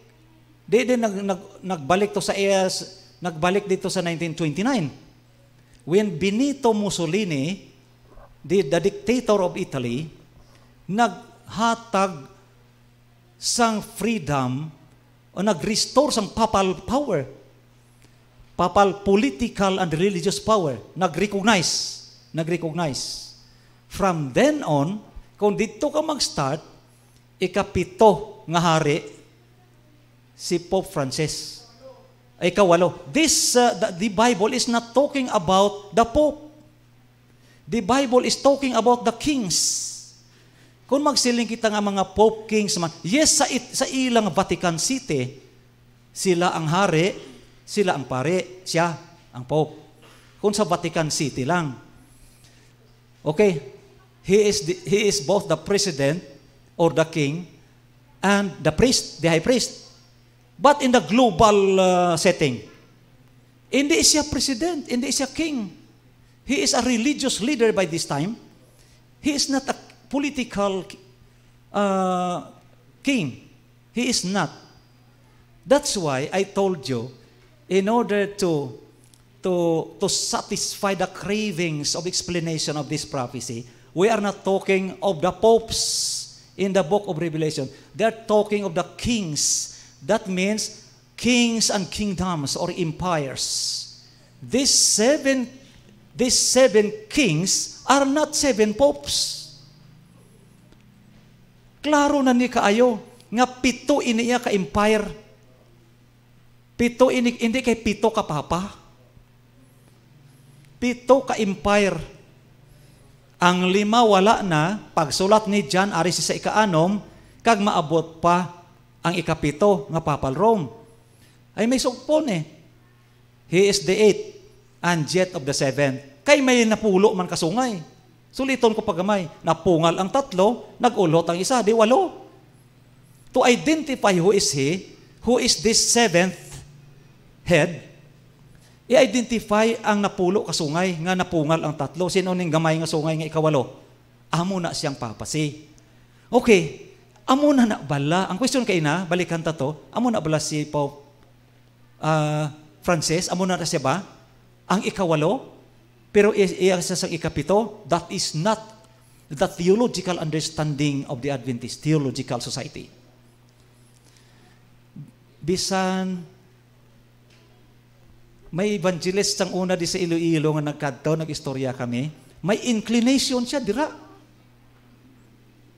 di din nag, nag, nagbalik to sa uh, nagbalik dito sa 1929. When Benito Mussolini the, the dictator of Italy, naghatag sang freedom o nag-restore sang papal power, papal political and religious power, nag-recognize, nag-recognize. From then on, kung dito ka mag-start, ikapito nga hari, si Pope Francis. ikawalo. This, uh, the, the Bible is not talking about the Pope. The Bible is talking about the kings. Kung magsiling kita nga mga pope kings, man, yes, sa, it, sa ilang Vatican City, sila ang hari, sila ang pare, siya ang pope. Kung sa Vatican City lang. Okay, he is, the, he is both the president or the king and the priest, the high priest. But in the global uh, setting, hindi siya president, hindi siya king. He is a religious leader by this time. He is not a political uh, king. He is not. That's why I told you, in order to, to, to satisfy the cravings of explanation of this prophecy, we are not talking of the popes in the book of Revelation. They're talking of the kings. That means kings and kingdoms or empires. These seven these seven kings are not seven popes. Klaro na ni kaayo nga pito iniya ka empire. Pito ini hindi kay pito ka papa. Pito ka empire. Ang lima wala na pagsulat ni John ari sa ikaanom kag maabot pa ang ikapito nga papal Rome. Ay may sugpon eh. He is the eighth and jet of the seventh. Kay may napulo man kasungay. Suliton ko pagamay, napungal ang tatlo, nagulot ang isa, di walo. To identify who is he, who is this seventh head, i-identify ang napulo kasungay, nga napungal ang tatlo. Sino ning gamay nga sungay nga ikawalo? Amo na siyang papasi. Okay, amo na na bala. Ang question kay na, balikan ta to, amo na bala si Pope uh, Francis, amo na, na siya ba? ang ikawalo, pero iasa sa ikapito, that is not the theological understanding of the Adventist Theological Society. Bisan, may evangelist ang una di sa Iloilo nga nagkadto, nag-istorya kami, may inclination siya dira.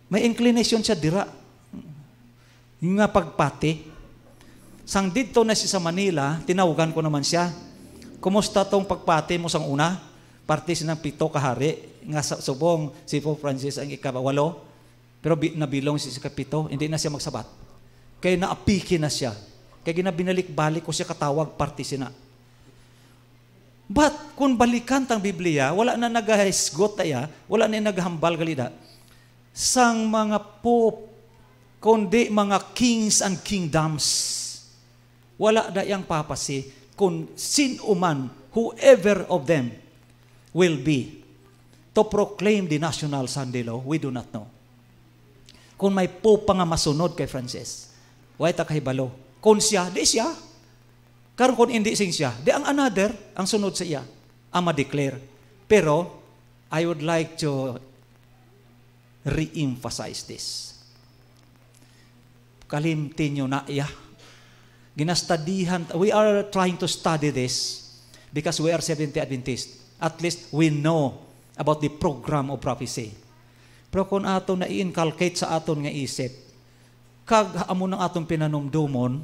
May inclination siya dira. Yung nga pagpati. Sang dito na siya sa Manila, tinawagan ko naman siya, Kumusta tong pagpati mo sang una? Partis ng pito kahari nga sa subong si Pope Francis ang ikawalo. Pero bi- nabilong si kapito, hindi na siya magsabat. Kaya naapiki na siya. Kaya ginabinalik-balik ko siya katawag parti sina. But kung balikan tang Biblia, wala na nagahisgot taya, wala na naghambal galida. Sang mga pope, kundi mga kings and kingdoms. Wala da papa si kung sino man, whoever of them will be to proclaim the national Sunday law, we do not know. Kung may po pa nga masunod kay Francis, why ta kay balo? Kung siya, di siya. Karon kung hindi sing siya, di ang another, ang sunod sa iya, ang ma-declare. Pero, I would like to re-emphasize this. Kalimtin nyo na iya. Yeah ginastadihan, we are trying to study this because we are Seventh-day Adventist. At least we know about the program of prophecy. Pero kung ato na i-inculcate sa aton nga isip, kag amo ng atong pinanumdumon,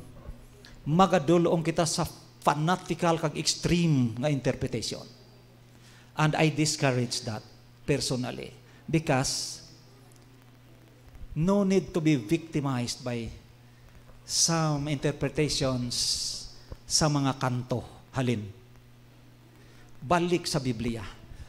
magadulong kita sa fanatical kag extreme nga interpretation. And I discourage that personally because no need to be victimized by sa interpretations sa mga kanto. Halin. Balik sa Biblia.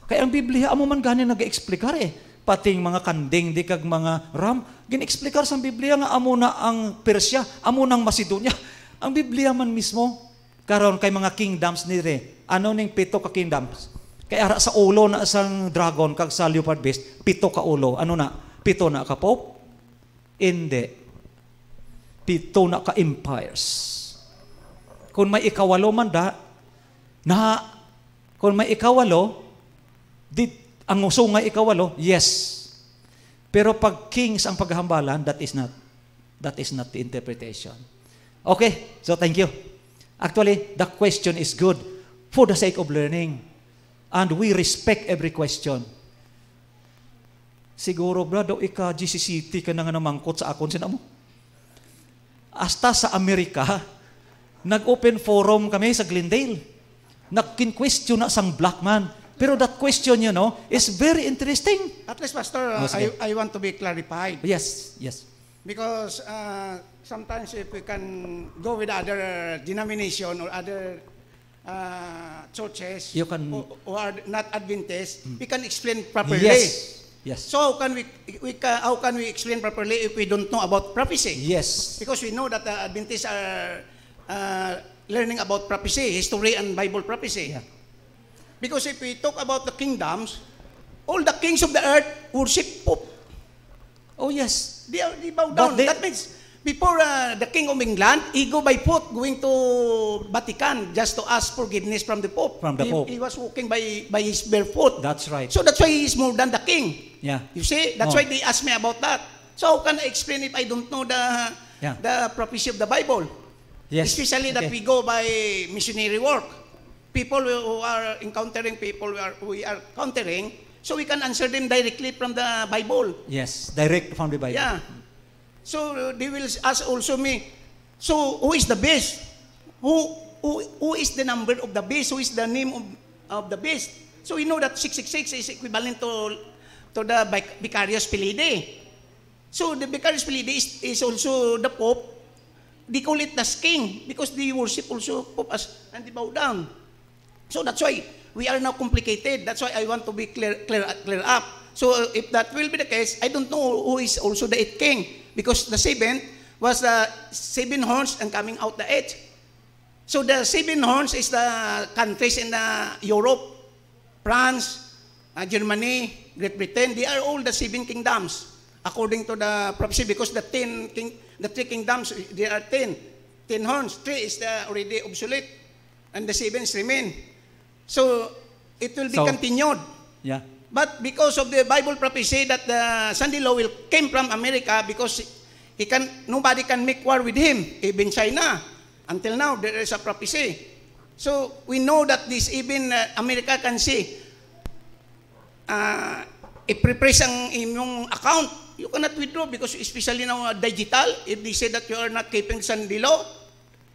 Kaya ang Biblia, amo man gani nag-explikar eh. Pating mga kanding, di kag mga ram. Gin-explikar sa Biblia nga amo na ang Persia, amo ng Macedonia. Ang Biblia man mismo, karon kay mga kingdoms ni re, Ano ning pito ka kingdoms? Kay ara sa ulo na sang dragon kag sa leopard beast, pito ka ulo. Ano na? Pito na ka pope? Hindi pito na ka empires. Kung may ikawalo man da, na kung may ikawalo, di, ang uso nga ikawalo, yes. Pero pag kings ang paghahambalan, that is not that is not the interpretation. Okay, so thank you. Actually, the question is good for the sake of learning. And we respect every question. Siguro, brado, ika GCCT ka na nga namangkot sa akon. Sina mo? Hasta sa Amerika, nag-open forum kami sa Glendale. Nag-question na sang black man. Pero that question, you know, is very interesting. At least, Pastor, uh, oh, I, I want to be clarified. Yes, yes. Because uh, sometimes if we can go with other denomination or other uh, churches you can, who, who are not Adventist, mm. we can explain properly. Yes. Yes. So how can we, we how can we explain properly if we don't know about prophecy? Yes. Because we know that the uh, Adventists are uh, learning about prophecy, history and Bible prophecy. Yeah. Because if we talk about the kingdoms, all the kings of the earth worship Pope. Oh yes. They, they bow down. They, that means Before uh, the King of England, he go by foot going to Vatican just to ask forgiveness from the Pope. From the Pope. He, was walking by by his bare foot. That's right. So that's why he is more than the king. Yeah. You see, that's oh. why they ask me about that. So how can I explain if I don't know the yeah. the prophecy of the Bible? Yes. Especially okay. that we go by missionary work. People who are encountering people we are we are countering, so we can answer them directly from the Bible. Yes, direct from the Bible. Yeah. So uh, they will ask also me, so who is the beast? Who, who, who is the number of the beast? Who is the name of, of the beast? So we know that 666 is equivalent to, to the Vicarious Pelide. So the Vicarius Pelide is, is also the Pope. They call it the king because they worship also Pope as, and they bow down. So that's why we are now complicated. That's why I want to be clear, clear, clear up. So uh, if that will be the case, I don't know who is also the eighth king. because the seven was the seven horns and coming out the eight, So the seven horns is the countries in the Europe, France, uh, Germany, Great Britain. They are all the seven kingdoms according to the prophecy because the ten king, the three kingdoms there are ten, ten horns. Three is the already obsolete, and the seven remain. So it will be so, continued. Yeah. But because of the Bible prophecy that the Sandy law will came from America because he can, nobody can make war with him, even China. Until now, there is a prophecy. So we know that this even uh, America can see. Uh, i-prepress ang inyong account. You cannot withdraw because especially now uh, digital, if they say that you are not keeping Sandy law,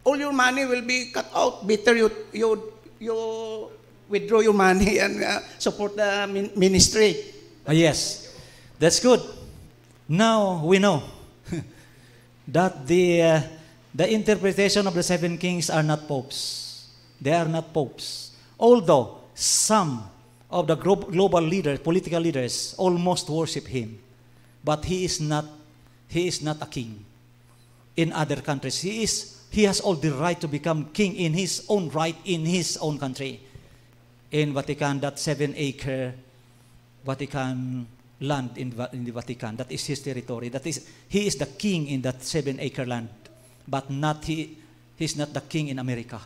all your money will be cut out. Better you, you, you withdraw your money and uh, support the min ministry. Ah, yes, that's good. Now we know that the, uh, the interpretation of the seven kings are not popes. They are not popes. Although some of the global leaders, political leaders, almost worship him. But he is not, he is not a king in other countries. He, is, he has all the right to become king in his own right in his own country in Vatican, that seven acre Vatican land in, in the Vatican, that is his territory. That is, he is the king in that seven acre land, but not he, he's not the king in America.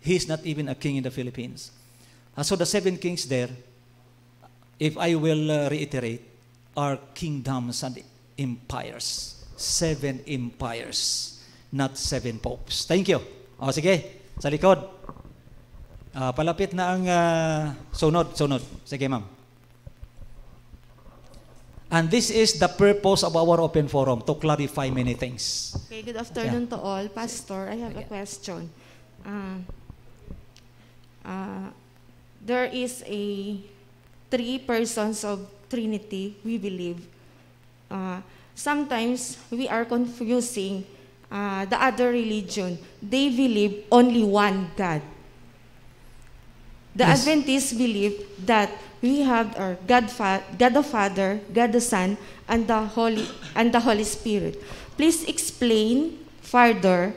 He's not even a king in the Philippines. And so the seven kings there, if I will uh, reiterate, are kingdoms and empires. Seven empires, not seven popes. Thank you. O sige, sa likod. Uh, palapit na ang uh, sunod, sunod. Sige, ma'am. And this is the purpose of our open forum, to clarify many things. Okay, good afternoon yeah. to all. Pastor, I have okay. a question. Uh, uh, there is a three persons of Trinity, we believe. Uh, sometimes we are confusing uh, the other religion. They believe only one God. The yes. Adventists believe that we have our God, Fa God the Father, God the Son, and the Holy and the Holy Spirit. Please explain further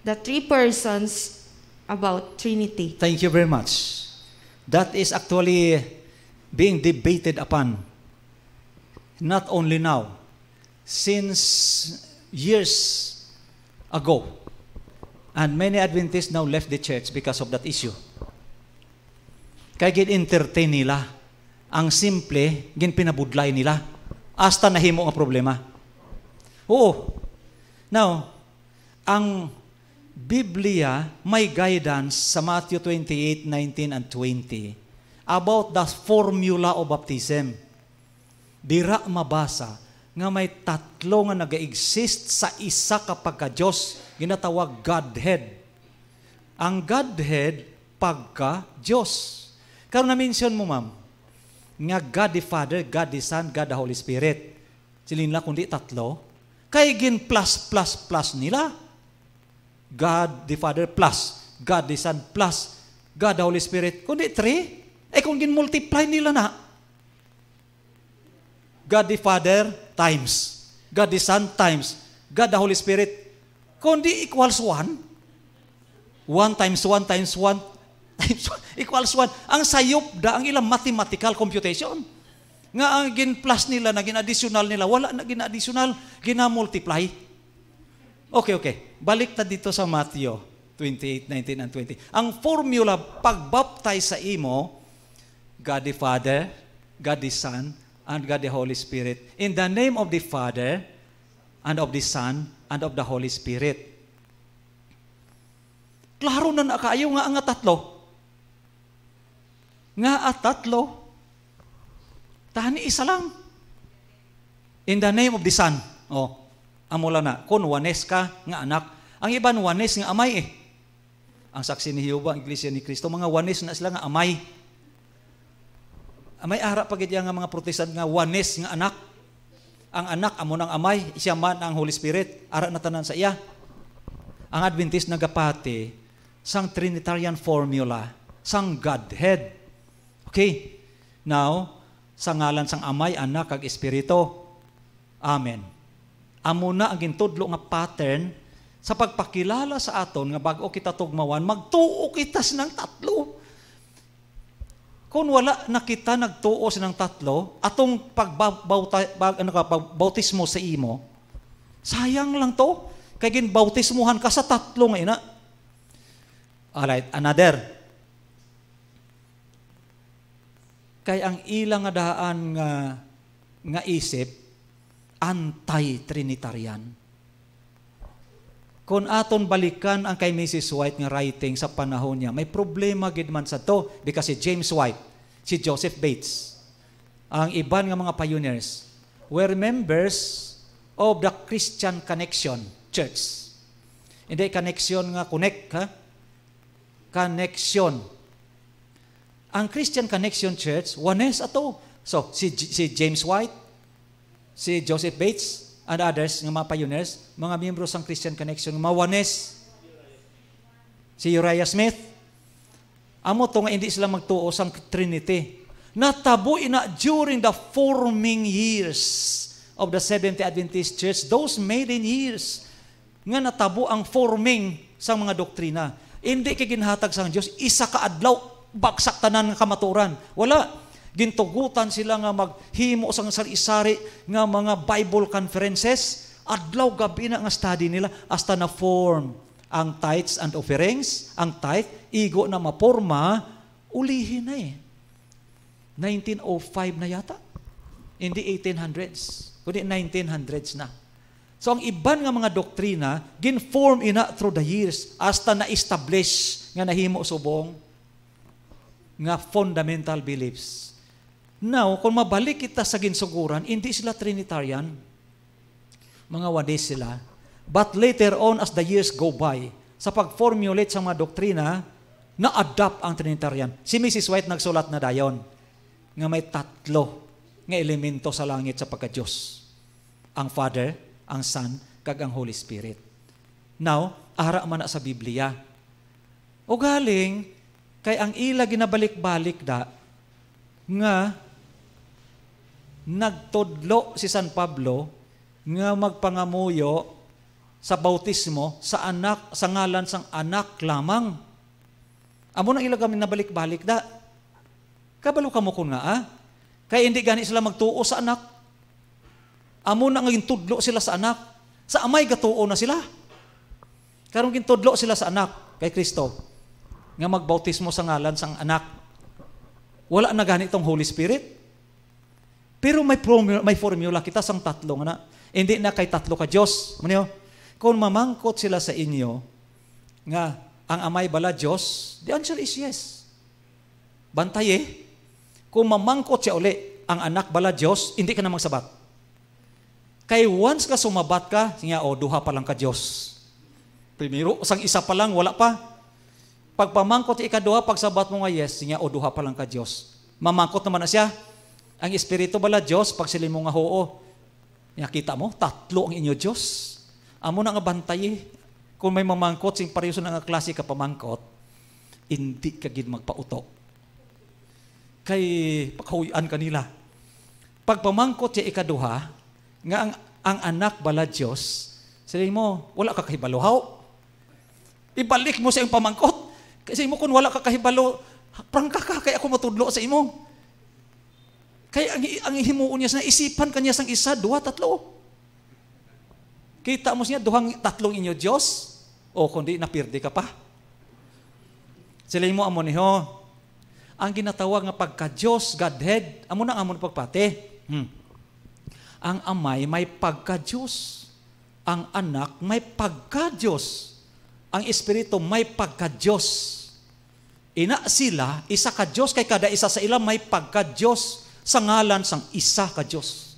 the three persons about Trinity. Thank you very much. That is actually being debated upon. Not only now, since years ago, and many Adventists now left the church because of that issue. Kay gin-entertain nila. Ang simple, gin pinabudlay nila. Asta nahimo nga problema. Oo. Now, ang Biblia may guidance sa Matthew 28, 19 and 20 about the formula of baptism. Dira mabasa nga may tatlo nga nag-exist sa isa kapag ka Diyos, ginatawag Godhead. Ang Godhead pagka Diyos. Karon na-mention mo, ma'am, nga God the Father, God the Son, God the Holy Spirit. Sila nila kundi tatlo. Kay gin plus, plus, plus nila. God the Father plus, God the Son plus, God the Holy Spirit. Kundi three. Eh kung gin-multiply nila na. God the Father times. God the Son times. God the Holy Spirit. Kundi equals one. One times one times one equals one. Ang sayop da ang ilang mathematical computation. Nga ang gin-plus nila na gin-additional nila, wala na gin-additional, gina-multiply. Okay, okay. Balik ta dito sa Matthew 28, 19, and 20. Ang formula pagbaptize sa imo, God the Father, God the Son, and God the Holy Spirit. In the name of the Father, and of the Son, and of the Holy Spirit. Klaro na na kaayo nga ang tatlo nga at tatlo, tani isa lang. In the name of the Son. Oh, amula na. Kung wanes ka nga anak, ang iban wanes nga amay eh. Ang saksi ni Jehovah, ang iglesia ni Kristo, mga wanes na sila nga amay. Amay ara pagit nga mga protestant nga wanes nga anak. Ang anak amo nang amay, siya man ang Holy Spirit, ara na tanan sa iya. Ang Adventist nagapati sang Trinitarian formula, sang Godhead Okay. Now, sa ngalan sang amay, anak, kag espiritu. Amen. Amo na ang gintudlo nga pattern sa pagpakilala sa aton nga bago kita tugmawan, magtuo kita ng tatlo. Kung wala na kita nagtuos ng tatlo, atong pagbautismo ano sa imo, sayang lang to. Kay ginbautismuhan ka sa tatlo nga ina. Alright, another. Kay ang ilang nga daan nga, nga isip, anti-Trinitarian. Kung aton balikan ang kay Mrs. White nga writing sa panahon niya, may problema gid man sa to because si James White, si Joseph Bates, ang iban nga mga pioneers were members of the Christian Connection Church. Hindi connection nga connect, ha? Connection ang Christian Connection Church, oneness ato. So, si, si James White, si Joseph Bates, and others, ng mga pioneers, mga miyembro sa Christian Connection, mga oneness. Si Uriah Smith. Amo to nga hindi sila magtuo sa Trinity. Natabo ina during the forming years of the Seventh day Adventist Church, those maiden years, nga natabo ang forming sa mga doktrina. Hindi kay ginhatag sa Diyos, isa ka adlaw bagsak tanan nga kamaturan. Wala. Gintugutan sila nga maghimo sang sarisari nga mga Bible conferences. Adlaw gabi na nga study nila hasta na form ang tithes and offerings, ang tithe, igo na maporma, ulihin na eh. 1905 na yata. In the 1800s. Kundi 1900s na. So ang iban nga mga doktrina, ginform ina through the years hasta na-establish nga nahimo subong nga fundamental beliefs. Now, kung mabalik kita sa ginsuguran, hindi sila Trinitarian. Mga wadis sila. But later on, as the years go by, sa pag-formulate sa mga doktrina, na-adapt ang Trinitarian. Si Mrs. White nagsulat na dayon nga may tatlo nga elemento sa langit sa pagka-Diyos. Ang Father, ang Son, kag ang Holy Spirit. Now, ara man na sa Biblia. O galing, Kay ang ila ginabalik-balik da, nga nagtodlo si San Pablo nga magpangamuyo sa bautismo sa anak sa ngalan sang anak lamang. Amo na ila kami nabalik-balik da. Kabalo kamo kun nga ah. Kay indi gani sila magtuo sa anak. Amo na nang gintudlo sila sa anak. Sa amay gatuo na sila. Karong gintudlo sila sa anak kay Kristo nga magbautismo sa ngalan sang anak. Wala na gani itong Holy Spirit. Pero may, formula, may formula kita sang tatlo nga na. Hindi na kay tatlo ka Diyos. Maniyo? Kung mamangkot sila sa inyo, nga ang amay bala Diyos, the answer is yes. Bantay eh. Kung mamangkot siya uli, ang anak bala Diyos, hindi ka na magsabat. Kay once ka sumabat ka, nga o, oh, duha pa lang ka Diyos. Primero, sang isa pa lang, wala pa. Pagpamangkot ikaduha, pagsabat mo nga yes, niya o duha pa lang ka Dios. Mamangkot naman na siya. Ang Espiritu bala Dios, pagsilin mo nga oo. Nakita mo, tatlo ang inyo Dios. Amo na nga bantay eh. Kung may mamangkot, sing pareho na nga klase ka pamangkot, hindi ka gid magpauto. Kay pakahuyan kanila. Pagpamangkot siya ikaduha, nga ang, ang anak bala Dios, silin mo, wala ka kay baluhaw. Ibalik mo sa iyong pamangkot. Kasi imo kun wala ka kahibalo, prangka ka kaya ako matudlo sa imo. Kaya ang, ang himuon niya na isipan kanya sang isa, duha, tatlo. Kita mo siya duhang tatlong inyo Dios o kundi napirdi ka pa. Sila imo amo niho. Ang ginatawag nga pagka Dios Godhead, amo na amon pagpate. Hmm. Ang amay may pagka Dios. Ang anak may pagka Dios ang Espiritu may pagka-Diyos. Ina sila, isa ka Diyos, kay kada isa sa ila may pagka-Diyos sa ngalan sang isa ka Diyos.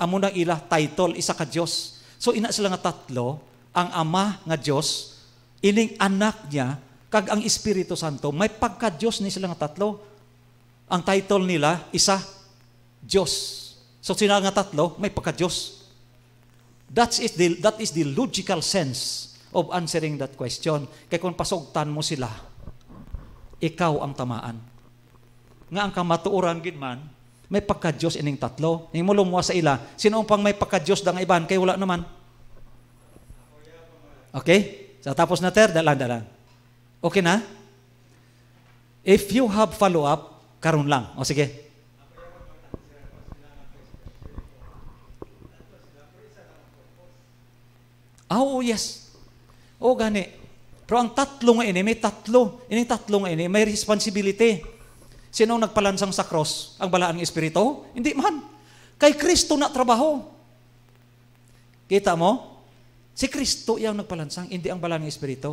Amo na ila title isa ka Diyos. So ina sila nga tatlo, ang Ama nga Diyos, ining anak niya kag ang Espiritu Santo, may pagka-Diyos ni sila nga tatlo. Ang title nila isa Diyos. So sila nga tatlo may pagka-Diyos. That is the that is the logical sense of answering that question. Kaya kung pasugtan mo sila, ikaw ang tamaan. Nga ang kamatuoran gid man, may pagka-Diyos ining tatlo. Ning mulumwa sa ila, sino pang may pagka-Diyos dang iban kay wala naman? Okay? So tapos na ter, dalan dalan. Okay na? If you have follow-up, karon lang. O sige, Oh, yes. O gani. Pero ang tatlo nga ini, may tatlo. Ining tatlo nga ini, may responsibility. Sino nagpalansang sa cross? Ang balaan ng Espiritu? Hindi man. Kay Kristo na trabaho. Kita mo? Si Kristo yung nagpalansang, hindi ang balaan ng Espiritu.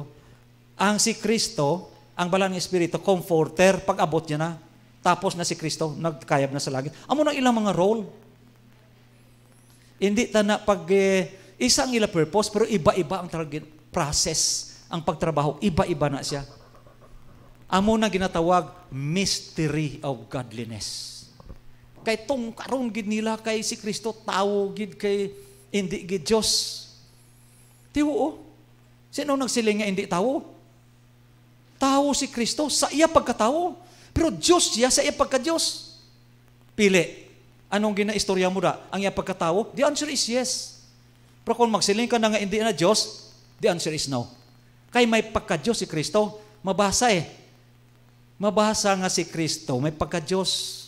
Ang si Kristo, ang balaan ng Espiritu, comforter, pag-abot niya na. Tapos na si Kristo, nagkayab na sa langit. Amo na ilang mga role. Hindi ta na pag eh, isang ila purpose, pero iba-iba ang target process ang pagtrabaho. Iba-iba na siya. Amo na ginatawag mystery of godliness. Kay tong karon gid nila kay si Kristo tawo gid kay hindi gid Dios. Tiwo. Oh. Sino nagsiling nga hindi tawo? Tawo si Kristo sa iya pagkatawo. Pero Dios siya sa iya pagka-Dios. Pili. Anong ginaistorya mo da? Ang iya pagkatawo? The answer is yes. Pero kung magsiling ka na nga hindi na Dios, The answer is no. Kay may pagka-Diyos si Kristo, mabasa eh. Mabasa nga si Kristo, may pagka-Diyos.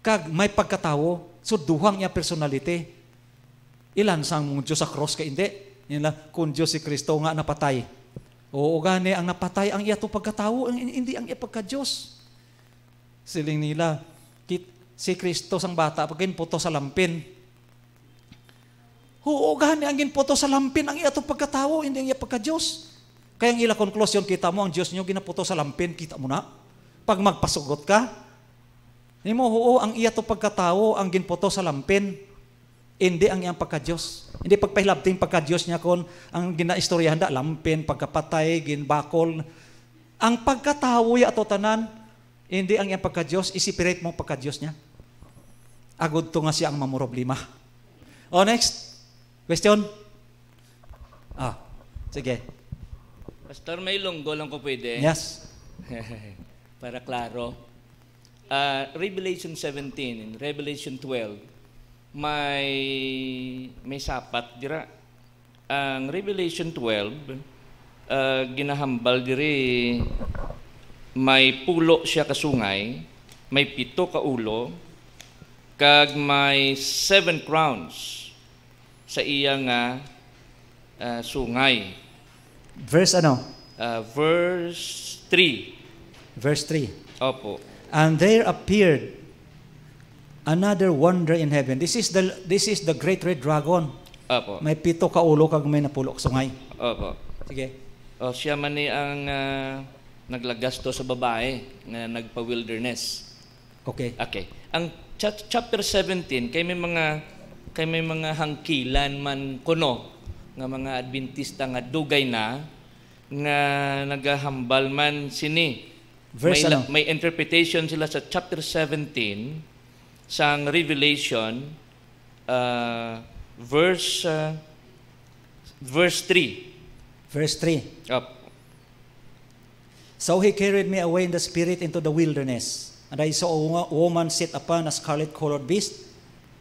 Kag may pagkatawo, so duhang niya personality. Ilan sang mong Diyos sa cross ka hindi? Nila, lang, kung Diyos si Kristo nga napatay. Oo gani, ang napatay ang iya to pagkatawo, ang, hindi ang iya pagka-Diyos. Siling nila, si Kristo sang bata, pagkain puto sa lampin, Huugahan ni angin poto sa lampin ang iato pagkatawo, hindi ang iya pagka Dios. Kaya ang ila conclusion kita mo ang Dios nyo ginaputo sa lampin, kita mo na. Pag magpasugot ka, ni mo huo ang iya to pagkatao, ang ginputo sa lampin, hindi ang iyang pagka Dios. Hindi pagpahilabting pagka Dios niya kon ang ginaistoryahan da lampin, pagkapatay, ginbakol. Ang pagkatao, ya to tanan, hindi ang iyang pagka Dios, isipirate mo pagka Dios niya. Agod to nga siya ang mamoroblima. O next, Question? Ah, sige. Pastor, may longgo lang ko pwede. Yes. Para klaro. Uh, Revelation 17 and Revelation 12, may, may sapat, dira. Ang Revelation 12, uh, ah, ginahambal diri may pulo siya ka sungay, may pito ka ulo, kag may seven crowns sa iya nga uh, ah, sungay. Verse ano? Uh, verse 3. Verse 3. Opo. And there appeared another wonder in heaven. This is the this is the great red dragon. Opo. May pito ka ulo kag may napulok sungay. Opo. Sige. O siya man ni ang uh, ah, naglagasto sa babae na nagpa-wilderness. Okay. Okay. Ang ch- chapter 17 kay may mga kay may mga hangkilan man kuno nga mga Adventista nga dugay na nga nagahambal man sini. Verse may, ano? may interpretation sila sa chapter 17 sang Revelation uh, verse uh, verse 3. Verse 3. Up. So he carried me away in the spirit into the wilderness, and I saw a woman sit upon a scarlet colored beast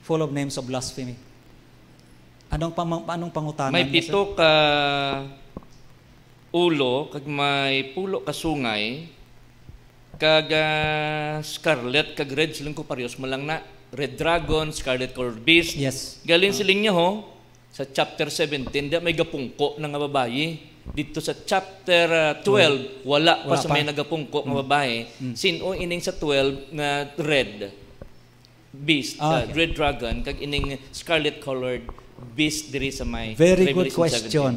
full of names of blasphemy. Anong, pamang, anong pangutanan? May pito ka ulo, kag may pulo ka sungay, kag uh, scarlet, kag red silang ko parios mo lang na. Red Dragon, Scarlet Colored Beast. Yes. Galing uh, ah. siling niya ho, sa chapter 17, da may gapungko ng nga babae. Dito sa chapter uh, 12, wala, wala pa, pa sa may nagapungko mm. nga babae. Mm. Sino ining sa 12 na red? beast, ah, uh, okay. uh, red dragon, kag ining scarlet-colored beast diri sa may Very Revelation good question.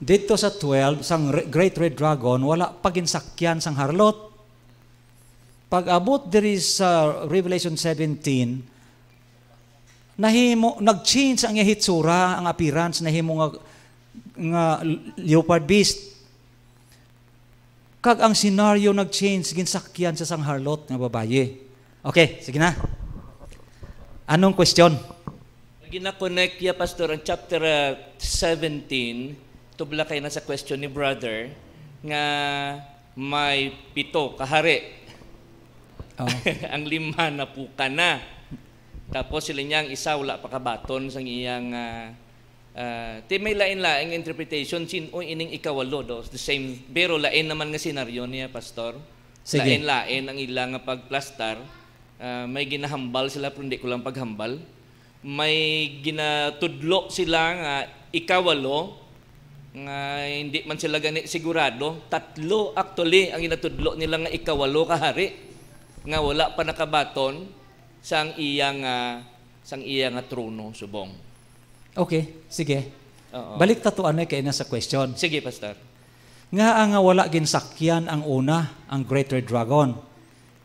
17. Dito sa 12, sang Great Red Dragon, wala paginsakyan sang harlot. Pag abot diri sa Revelation 17, nahimo nag-change ang hitsura, ang appearance nahimo nga nga leopard beast. Kag ang scenario nag-change ginsakyan sa sang harlot nga babaye. Okay, sige na. Anong question? Ginakonect ya, Pastor, ang chapter 17, uh, tubla kayo na sa question ni brother, nga may pito, kahari. Oh. ang lima na puka na. Tapos sila niya ang isa, wala pa kabaton sa iyang... Uh, uh, may lain-laing interpretation, sin o ining ikawalo, do, the same. Pero lain naman nga senaryo niya, Pastor. Sige. Lain-lain ang ilang pagplastar. Ah, may ginahambal sila pero hindi ko lang paghambal. May ginatudlo sila nga ikawalo nga hindi man sila gani sigurado. Tatlo actually ang ginatudlo nila nga ikawalo kahari nga wala pa nakabaton sang iyang uh, sang iyang nga trono subong. Okay, sige. Oo. Balik ta to ano kay na sa question. Sige, pastor. Nga ang wala ginsakyan ang una, ang greater dragon.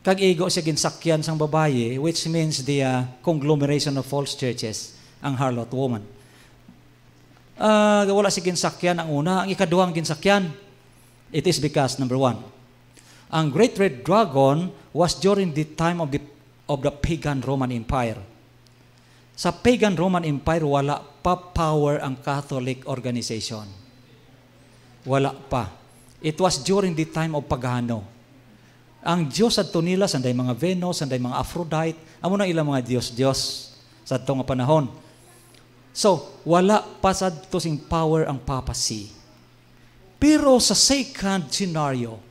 Kag igo siya ginsakyan sang babaye, which means the uh, conglomeration of false churches, ang harlot woman. Uh, wala siya ginsakyan ang una. Ang ikaduang ginsakyan, it is because, number one, ang Great Red Dragon was during the time of the, of the pagan Roman Empire. Sa pagan Roman Empire, wala pa power ang Catholic organization. Wala pa. It was during the time of Pagano. Ang Dios adto nila sanday mga Venus, sanday mga Aphrodite, amo na ilang mga Dios-Dios sa adto panahon. So, wala pa sa adto sing power ang papacy. Pero sa second scenario,